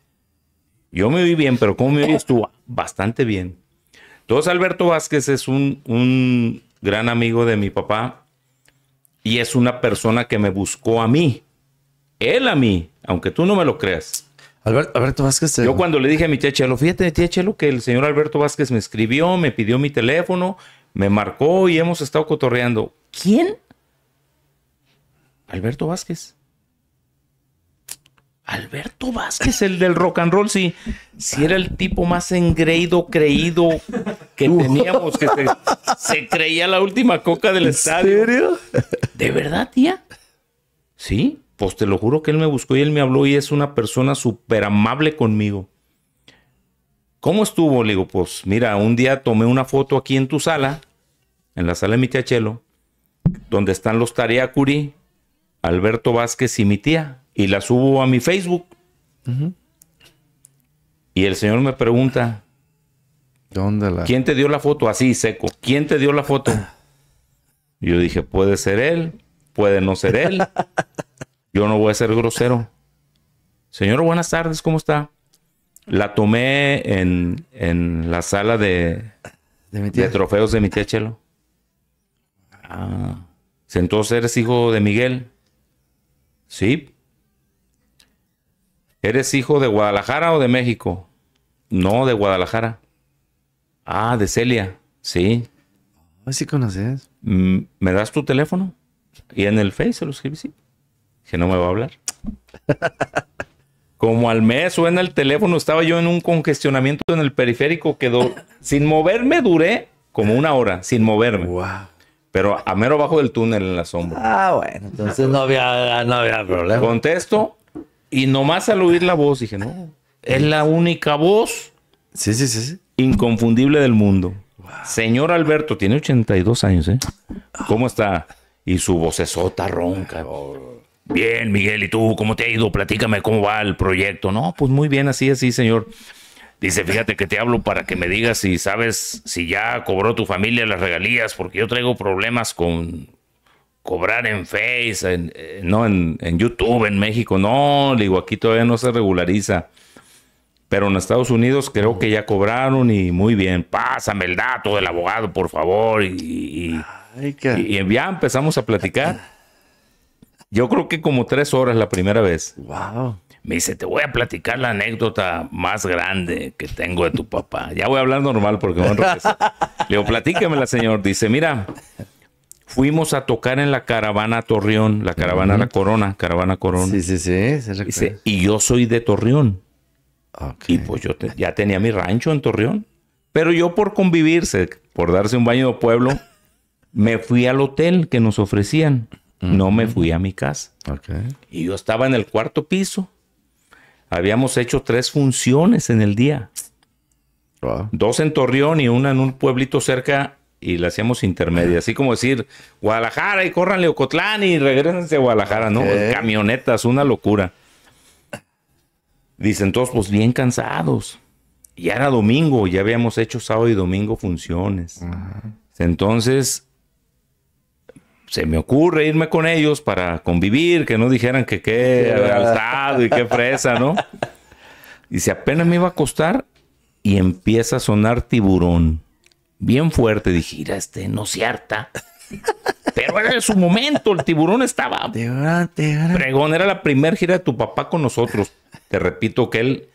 yo me oí bien, pero ¿cómo me oís tú? Bastante bien. Entonces, Alberto Vázquez es un, un gran amigo de mi papá y es una persona que me buscó a mí, él a mí, aunque tú no me lo creas. Alberto Vázquez. Yo cuando le dije a mi tía Chelo, fíjate, tía Chelo, que el señor Alberto Vázquez me escribió, me pidió mi teléfono, me marcó y hemos estado cotorreando. ¿Quién? Alberto Vázquez. Alberto Vázquez, el del rock and roll, sí, si era el tipo más engreído, creído que uh. teníamos, que se, creía la última coca del estadio. ¿De verdad, tía? Sí, pues te lo juro que él me buscó y él me habló y es una persona súper amable conmigo. ¿Cómo estuvo? Le digo, pues mira, un día tomé una foto aquí en tu sala, en la sala de mi tía Chelo, donde están los Tarea Curí, Alberto Vázquez y mi tía y la subo a mi Facebook. Y el señor me pregunta, ¿Dónde la... ¿quién te dio la foto? Así, seco. ¿Quién te dio la foto? Yo dije, puede ser él, puede no ser él. Yo no voy a ser grosero. Señor, buenas tardes, ¿cómo está? La tomé en, la sala de, trofeos de mi tía Chelo. Ah. Entonces, ¿eres hijo de Miguel? Sí. ¿Eres hijo de Guadalajara o de México? No, de Guadalajara. Ah, de Celia. Sí. Ah, sí conoces. Mm, ¿Me das tu teléfono? Y en el Face se lo escribí, sí. Que no me va a hablar. Como al mes suena el teléfono, estaba yo en un congestionamiento en el periférico, quedó sin moverme, duré como una hora, sin moverme. Pero a mero bajo del túnel en la sombra. Ah, bueno, entonces no había, no había problema. Contesto, y nomás al oír la voz dije, no, es la única voz sí, sí, sí, inconfundible del mundo. Señor Alberto, tiene 82 años, ¿eh? ¿Cómo está? Y su sota ronca. Bien, Miguel, ¿y tú cómo te ha ido? Platícame cómo va el proyecto. No, pues muy bien, así, así, señor. Dice, fíjate que te hablo para que me digas si sabes si ya cobró tu familia las regalías, porque yo traigo problemas con cobrar en Facebook, en, eh, no en, YouTube, en México. No, digo, aquí todavía no se regulariza. Pero en Estados Unidos creo que ya cobraron y muy bien. Pásame el dato del abogado, por favor. Y, y, ya empezamos a platicar. Yo creo que como tres horas la primera vez. Me dice, te voy a platicar la anécdota más grande que tengo de tu papá. Ya voy a hablar normal porque me Le digo, platícamela, señor. Dice, mira, fuimos a tocar en la caravana Torreón, la caravana La Corona, caravana Corona. Sí, sí, sí. y yo soy de Torreón. Y pues yo ya tenía mi rancho en Torreón. Pero yo por convivirse, por darse un baño de pueblo, me fui al hotel que nos ofrecían. No me fui a mi casa. Y yo estaba en el cuarto piso. Habíamos hecho tres funciones en el día. Dos en Torreón y una en un pueblito cerca y le hacíamos intermedia. Así como decir, Guadalajara y corran Ocotlán y regresense a Guadalajara, ¿no? Camionetas, una locura. Dicen todos, pues bien cansados. Ya era domingo, ya habíamos hecho sábado y domingo funciones. Entonces, se me ocurre irme con ellos para convivir, que no dijeran que qué alzado y qué fresa, ¿no? Y si apenas me iba a acostar y empieza a sonar tiburón bien fuerte. Dije, mira, este no se harta. Pero era en su momento, el tiburón estaba. Pregón, era la primera gira de tu papá con nosotros. Te repito que él,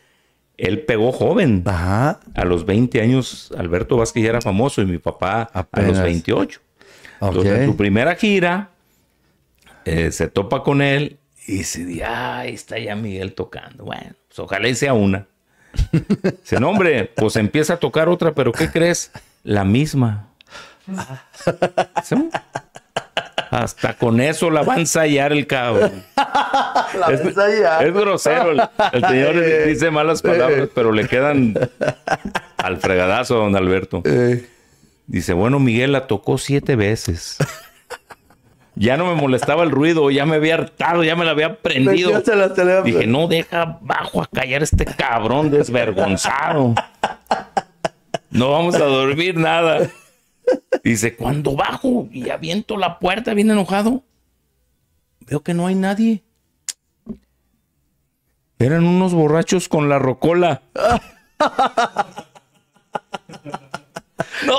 él pegó joven. A los 20 años, Alberto Vázquez ya era famoso y mi papá a los 28. Entonces, en tu primera gira, eh, se topa con él y se dice, ahí está ya Miguel tocando. Bueno, pues, ojalá y sea una. Se nombre, pues empieza a tocar otra, pero ¿qué crees? la misma. Hasta con eso la va a ensayar el cabrón. La es, es, grosero. El, señor dice malas palabras, pero le quedan al fregadazo don Alberto. Dice, bueno, Miguel la tocó siete veces. Ya no me molestaba el ruido, ya me había hartado, ya me la había prendido. Dije, no, deja bajo a callar este cabrón desvergonzado no vamos a dormir nada. Dice, cuando bajo y aviento la puerta bien enojado, veo que no hay nadie. Eran unos borrachos con la rocola. no,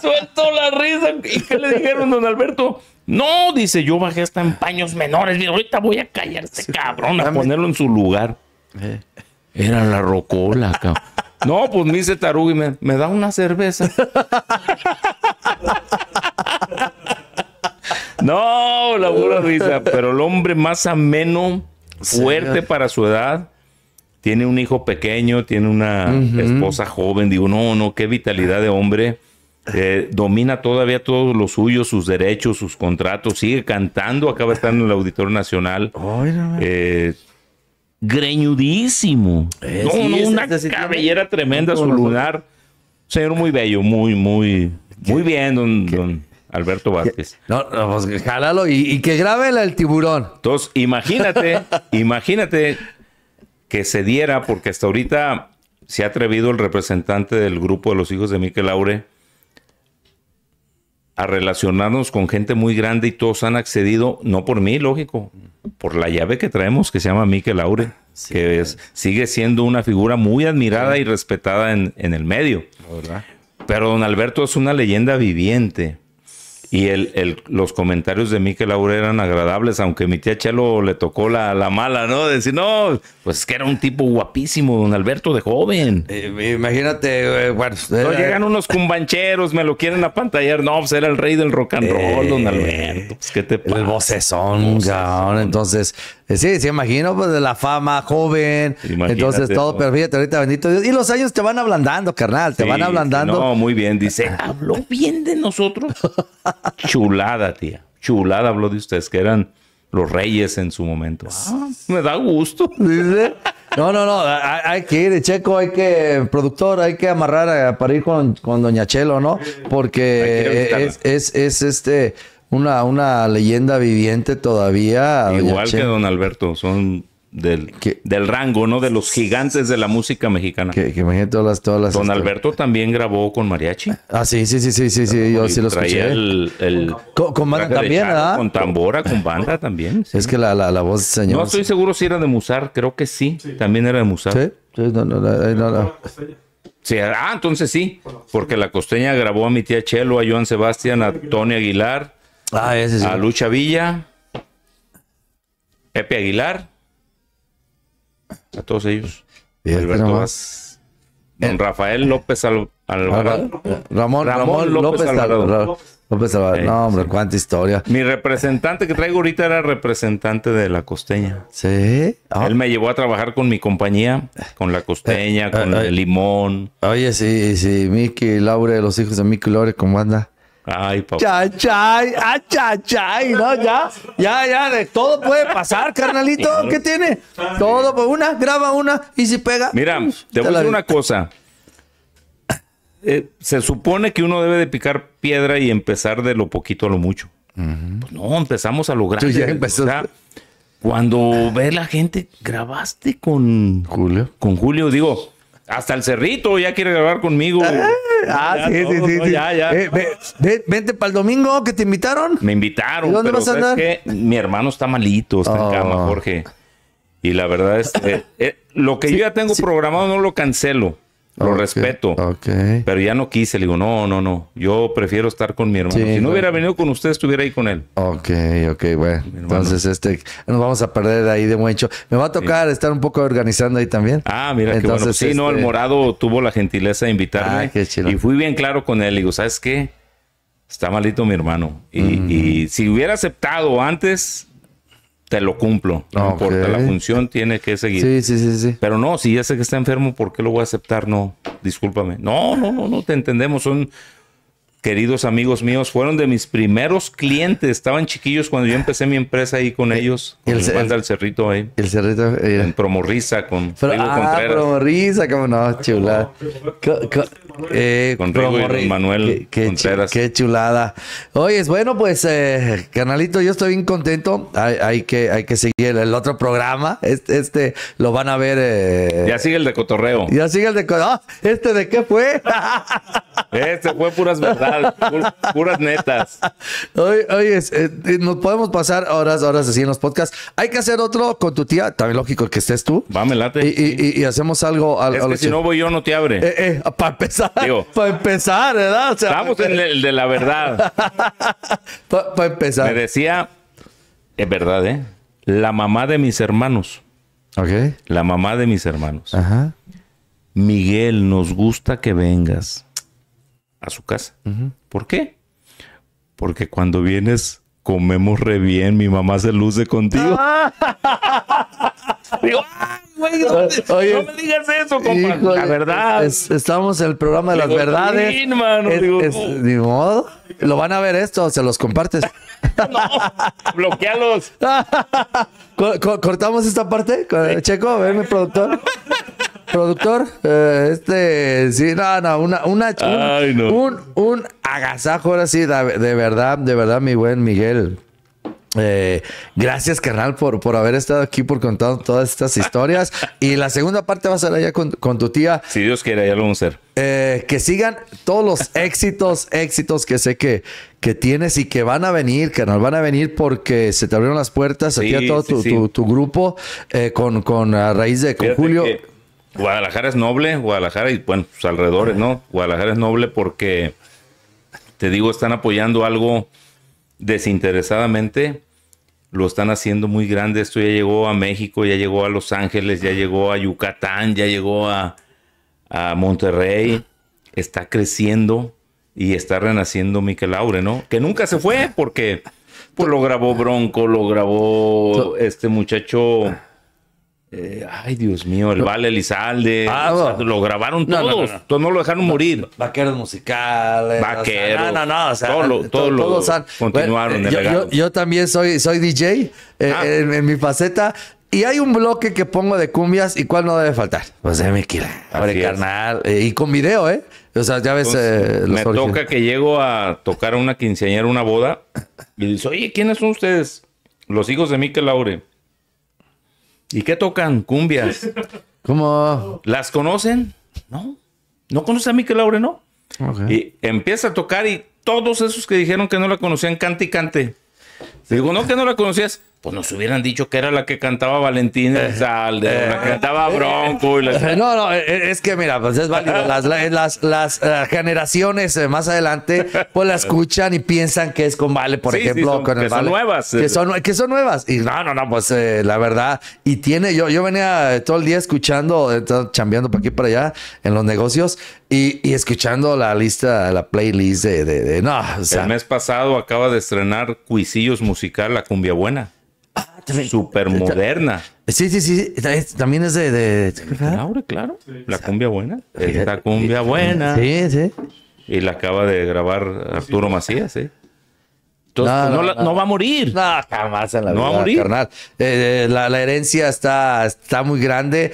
suelto la risa. ¿Y qué le dijeron, don Alberto? No, dice, yo bajé hasta en paños menores. ahorita voy a callarse, este cabrón, a ponerlo en su lugar. Eh. Era la rocola, cabrón. No, pues me hice tarugo y me, da una cerveza. no, la pura risa. Pero el hombre más ameno, fuerte para su edad, tiene un hijo pequeño, tiene una esposa joven. Digo, no, no, qué vitalidad de hombre. Eh, domina todavía todos los suyos, sus derechos, sus contratos, sigue cantando, acaba de estar en el Auditorio Nacional. no, greñudísimo. Eh, una cabellera tremenda, su lunar. Señor muy bello, muy, muy, muy bien, don, Alberto Vázquez. No, pues jálalo y, que grabe el tiburón. Entonces, imagínate, imagínate que se diera, porque hasta ahorita se ha atrevido el representante del grupo de los hijos de Miquel Aure a relacionarnos con gente muy grande y todos han accedido, no por mí, lógico, por la llave que traemos que se llama Miquel Aure, que sigue siendo una figura muy admirada y respetada en el medio. Pero don Alberto es una leyenda viviente y el, el, los comentarios de Miquel Laura eran agradables, aunque mi tía Chelo le tocó la, mala, ¿no? decir, no, pues que era un tipo guapísimo, don Alberto, de joven. Eh, imagínate, eh, bueno, llegan unos cumbancheros, me lo quieren pantalla no, pues era el rey del rock and roll, don eh, Alberto, pues qué te pasa. El vocesón, entonces, eh, sí, sí, imagino, pues de la fama, joven. entonces todo, pero ahorita bendito Dios. Y los años te van ablandando, carnal, te van ablandando. No, muy bien, dice, habló bien de nosotros. chulada, tía, chulada habló de ustedes, que eran los reyes en su momento. Ah, me da gusto. Dice. No, no, no, hay, que ir, Checo, hay que, productor, hay que amarrar a, eh, para ir con, con Doña Chelo, ¿no? Porque es, es, es, este, una, una leyenda viviente todavía. Igual que Don Alberto, son del, del rango, ¿no? De los gigantes de la música mexicana. Que, imagínate todas las, todas Don este, Alberto también grabó con mariachi. Ah, sí, sí, sí, sí, sí, sí yo sí lo escuché. con, banda también, Con tambora, con banda también. Es que la, voz de señor. No estoy seguro si era de Musar, creo que sí, también era de Musar. Sí, Sí, ah, entonces sí, porque la costeña grabó a mi tía Chelo, a Joan Sebastián, a Tony Aguilar Ah, a Lucha Villa. Pepe Aguilar. A todos ellos. Alberto Vaz. Don eh, Rafael López Alvarado. Ramón, López, Alvarado. no, hombre, cuánta historia. Mi representante que traigo ahorita era representante de la costeña. Sí. Ah. Él me llevó a trabajar con mi compañía, con la costeña, eh, con eh, el limón. Oye, sí, sí, Miki Laure, los hijos de Miki Laure, ¿cómo anda? Ay, papá. Chay, ah, chay ¿no? Ya, ya, ya, todo puede pasar, carnalito. ¿Qué tiene? Todo, pues una, graba una y si pega. Mira, te voy a decir una cosa. Eh, se supone que uno debe de picar piedra y empezar de lo poquito a lo mucho. Pues no, empezamos a lograr. Ya cuando ve la gente, grabaste con Julio. Con Julio, digo, hasta el cerrito ya quiere grabar conmigo. Ah, ah sí, sí, sí, eh, vente para el domingo que te invitaron. Me invitaron. dónde vas a andar? mi hermano está malito, está en cama, oh. Jorge. Y la verdad es que eh, lo que yo ya tengo programado no lo cancelo. Lo respeto. Pero ya no quise. Le digo, no, no, no. Yo prefiero estar con mi hermano. si no hubiera venido con usted, estuviera ahí con él. Ok, ok, bueno. Entonces, este, nos vamos a perder ahí de mucho. Me va a tocar estar un poco organizando ahí también. Ah, mira, Entonces, bueno. Sí, no, el este, morado tuvo la gentileza de invitarme. Ah, y fui bien claro con él. Le digo, ¿sabes qué? Está malito mi hermano. Y, y si hubiera aceptado antes, te lo cumplo. No importa, la función tiene que seguir. sí, sí, sí. Pero no, si ya sé que está enfermo, ¿por qué lo voy a aceptar? No, discúlpame. No, no, no, no, te entendemos. Son queridos amigos míos, fueron de mis primeros clientes. Estaban chiquillos cuando yo empecé mi empresa ahí con eh, ellos. Con el, el Cerrito ahí. El Cerrito. Eh. En Promorrisa ah, con Rigo ah, Promorrisa, como no, chulada. con Rigo Manuel qué, Contreras. Qué chulada. Oye, bueno, pues, eh, canalito, yo estoy bien contento. Hay, que, hay que seguir el, otro programa. Este, este, lo van a ver. Eh, ya sigue el de cotorreo. Ya sigue el de cotorreo. ¡Ah! ¿Este de qué fue? este fue puras verdades. puras netas. Oye, eh, eh, nos podemos pasar horas, horas así en los podcasts. Hay que hacer otro con tu tía, también lógico que estés tú. Va, late. Y, hacemos algo. Al, es que si no voy yo, no te abre. Eh, para empezar, para empezar, ¿verdad? estamos en el de la verdad. para empezar. Me decía, es verdad, ¿eh? La mamá de mis hermanos. Ok. La mamá de mis hermanos. Ajá. Miguel, nos gusta que vengas a su casa. ¿Por qué? Porque cuando vienes comemos re bien, mi mamá se luce contigo. Digo, güey, no, me digas eso, compa. la verdad. estamos en el programa de las verdades. ni modo. Lo van a ver esto, se los compartes. no, bloquealos. ¿Cortamos esta parte? Checo, a mi productor productor, eh, este, sí, no, una, una, un, un, agasajo ahora sí, de, verdad, de verdad, mi buen Miguel. Eh, gracias, carnal, por, por haber estado aquí, por contar todas estas historias. y la segunda parte va a ser allá con, tu tía. Si Dios quiere, ya lo vamos a hacer. Eh, que sigan todos los éxitos, éxitos que sé que, que tienes y que van a venir, carnal van a venir porque se te abrieron las puertas aquí a todo tu, grupo eh, con, con a raíz de con Julio. Guadalajara es noble, Guadalajara y bueno, sus pues, alrededores, ¿no? Guadalajara es noble porque, te digo, están apoyando algo desinteresadamente, lo están haciendo muy grande, esto ya llegó a México, ya llegó a Los Ángeles, ya llegó a Yucatán, ya llegó a, Monterrey, está creciendo y está renaciendo Miquelaure, ¿no? Que nunca se fue porque pues, lo grabó Bronco, lo grabó este muchacho eh, ay, Dios mío, el Vale Elizalde. Ah, lo grabaron todos. No, no lo dejaron morir. Vaqueros musicales. Vaqueros. no, todos continuaron. yo, también soy, soy DJ eh, ah. en, mi faceta. Y hay un bloque que pongo de cumbias y cuál no debe faltar. Pues de Miquila. carnal. Eh, y con video, ¿eh? O sea, ya ves. me toca que llego a tocar a una quinceañera, una boda. Y dice, oye, ¿quiénes son ustedes? Los hijos de Miquel Laure. ¿Y qué tocan? Cumbias. ¿Cómo? ¿Las conocen? No. ¿No conoce a Miquel Laure, no? Y empieza a tocar y todos esos que dijeron que no la conocían, cante y cante. Digo, no, que no la conocías pues nos hubieran dicho que era la que cantaba Valentín eh, la eh. cantaba Bronco. Y eh, No, no, es que mira, pues es válido. Las, las, las, generaciones más adelante, pues la escuchan y piensan que es con Vale, por ejemplo. con el que son nuevas. Que son, que son nuevas. Y no, no, no, pues la verdad. Y tiene, yo, yo venía todo el día escuchando, chambeando para aquí y para allá en los negocios y, escuchando la lista, la playlist de. de, no, el mes pasado acaba de estrenar Cuisillos Musical, la cumbia buena. Súper moderna. Sí, sí, sí. También es de. claro. La cumbia buena. la cumbia buena. Sí, sí. Y la acaba de grabar Arturo Macías, ¿eh? sí. no, va a morir. No, jamás en la va a morir. Eh, eh, la, herencia está, está muy grande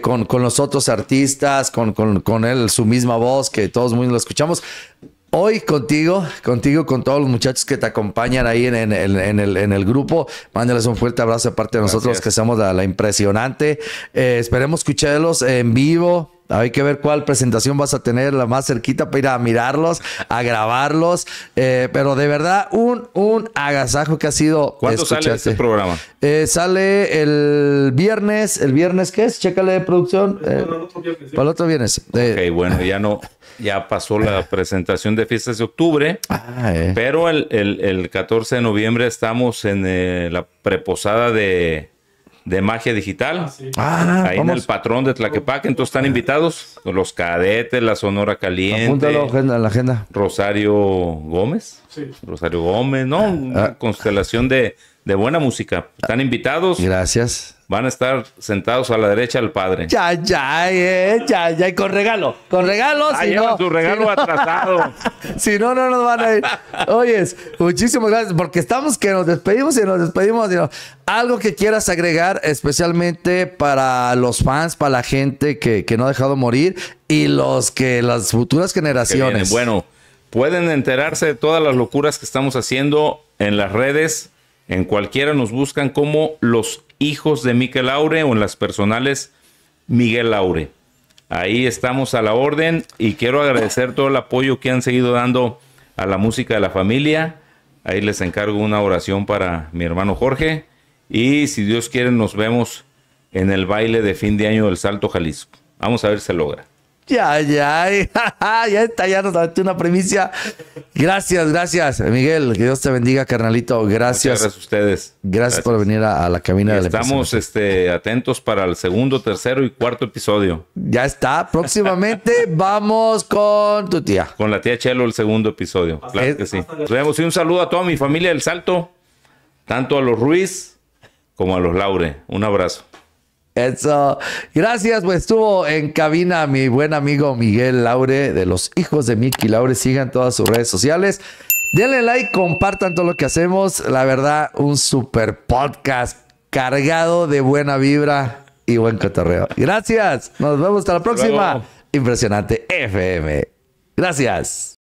con, los otros artistas, con, con, con, él, su misma voz, que todos muy lo escuchamos. Hoy contigo, contigo, con todos los muchachos que te acompañan ahí en, el, en el, grupo, mándales un fuerte abrazo aparte de, de nosotros que somos la, impresionante. Eh, esperemos escucharlos en vivo hay que ver cuál presentación vas a tener la más cerquita para ir a mirarlos, a grabarlos. Eh, pero de verdad, un, un agasajo que ha sido. ¿Cuándo sale este programa? Eh, sale el viernes. ¿El viernes qué es? Chécale de producción. Eh, para el otro viernes. ok, bueno, ya no. Ya pasó la presentación de fiestas de octubre. Ah, pero el, 14 de noviembre estamos en la preposada de de magia digital. Ah, ah ahí en el patrón de Tlaquepaque. Entonces están invitados los cadetes, la Sonora Caliente. la agenda. Rosario Gómez. Rosario Gómez, ¿no? Ah, Una constelación de, de, buena música. Están invitados. Gracias van a estar sentados a la derecha del Padre. Ya, ya, eh, ya, ya, y con regalo, con regalo. Ahí si no, tu regalo atrasado. si no, no nos van a ir. Oyes, muchísimas gracias, porque estamos que nos despedimos y nos despedimos. Algo que quieras agregar, especialmente para los fans, para la gente que, que no ha dejado morir y los que las futuras generaciones. bueno, pueden enterarse de todas las locuras que estamos haciendo en las redes en cualquiera nos buscan como los hijos de Miquel Laure o en las personales Miguel Laure. Ahí estamos a la orden y quiero agradecer todo el apoyo que han seguido dando a la música de la familia. Ahí les encargo una oración para mi hermano Jorge y si Dios quiere nos vemos en el baile de fin de año del Salto Jalisco. Vamos a ver si se logra. Ya, ya está, ya nos daste una primicia. Gracias, gracias, Miguel. Que Dios te bendiga, carnalito. Gracias. gracias a ustedes. Gracias, por venir a, la cabina de la Estamos este, atentos para el segundo, tercero y cuarto episodio. Ya está. Próximamente vamos con tu tía. Con la tía Chelo, el segundo episodio. Claro que sí. un saludo a toda mi familia del Salto, tanto a los Ruiz como a los Laure. Un abrazo. Eso. Gracias, pues estuvo en cabina mi buen amigo Miguel Laure de los hijos de Miki Laure. Sigan todas sus redes sociales. Denle like, compartan todo lo que hacemos. La verdad, un super podcast cargado de buena vibra y buen cotorreo. Gracias. Nos vemos hasta la próxima. Impresionante FM. Gracias.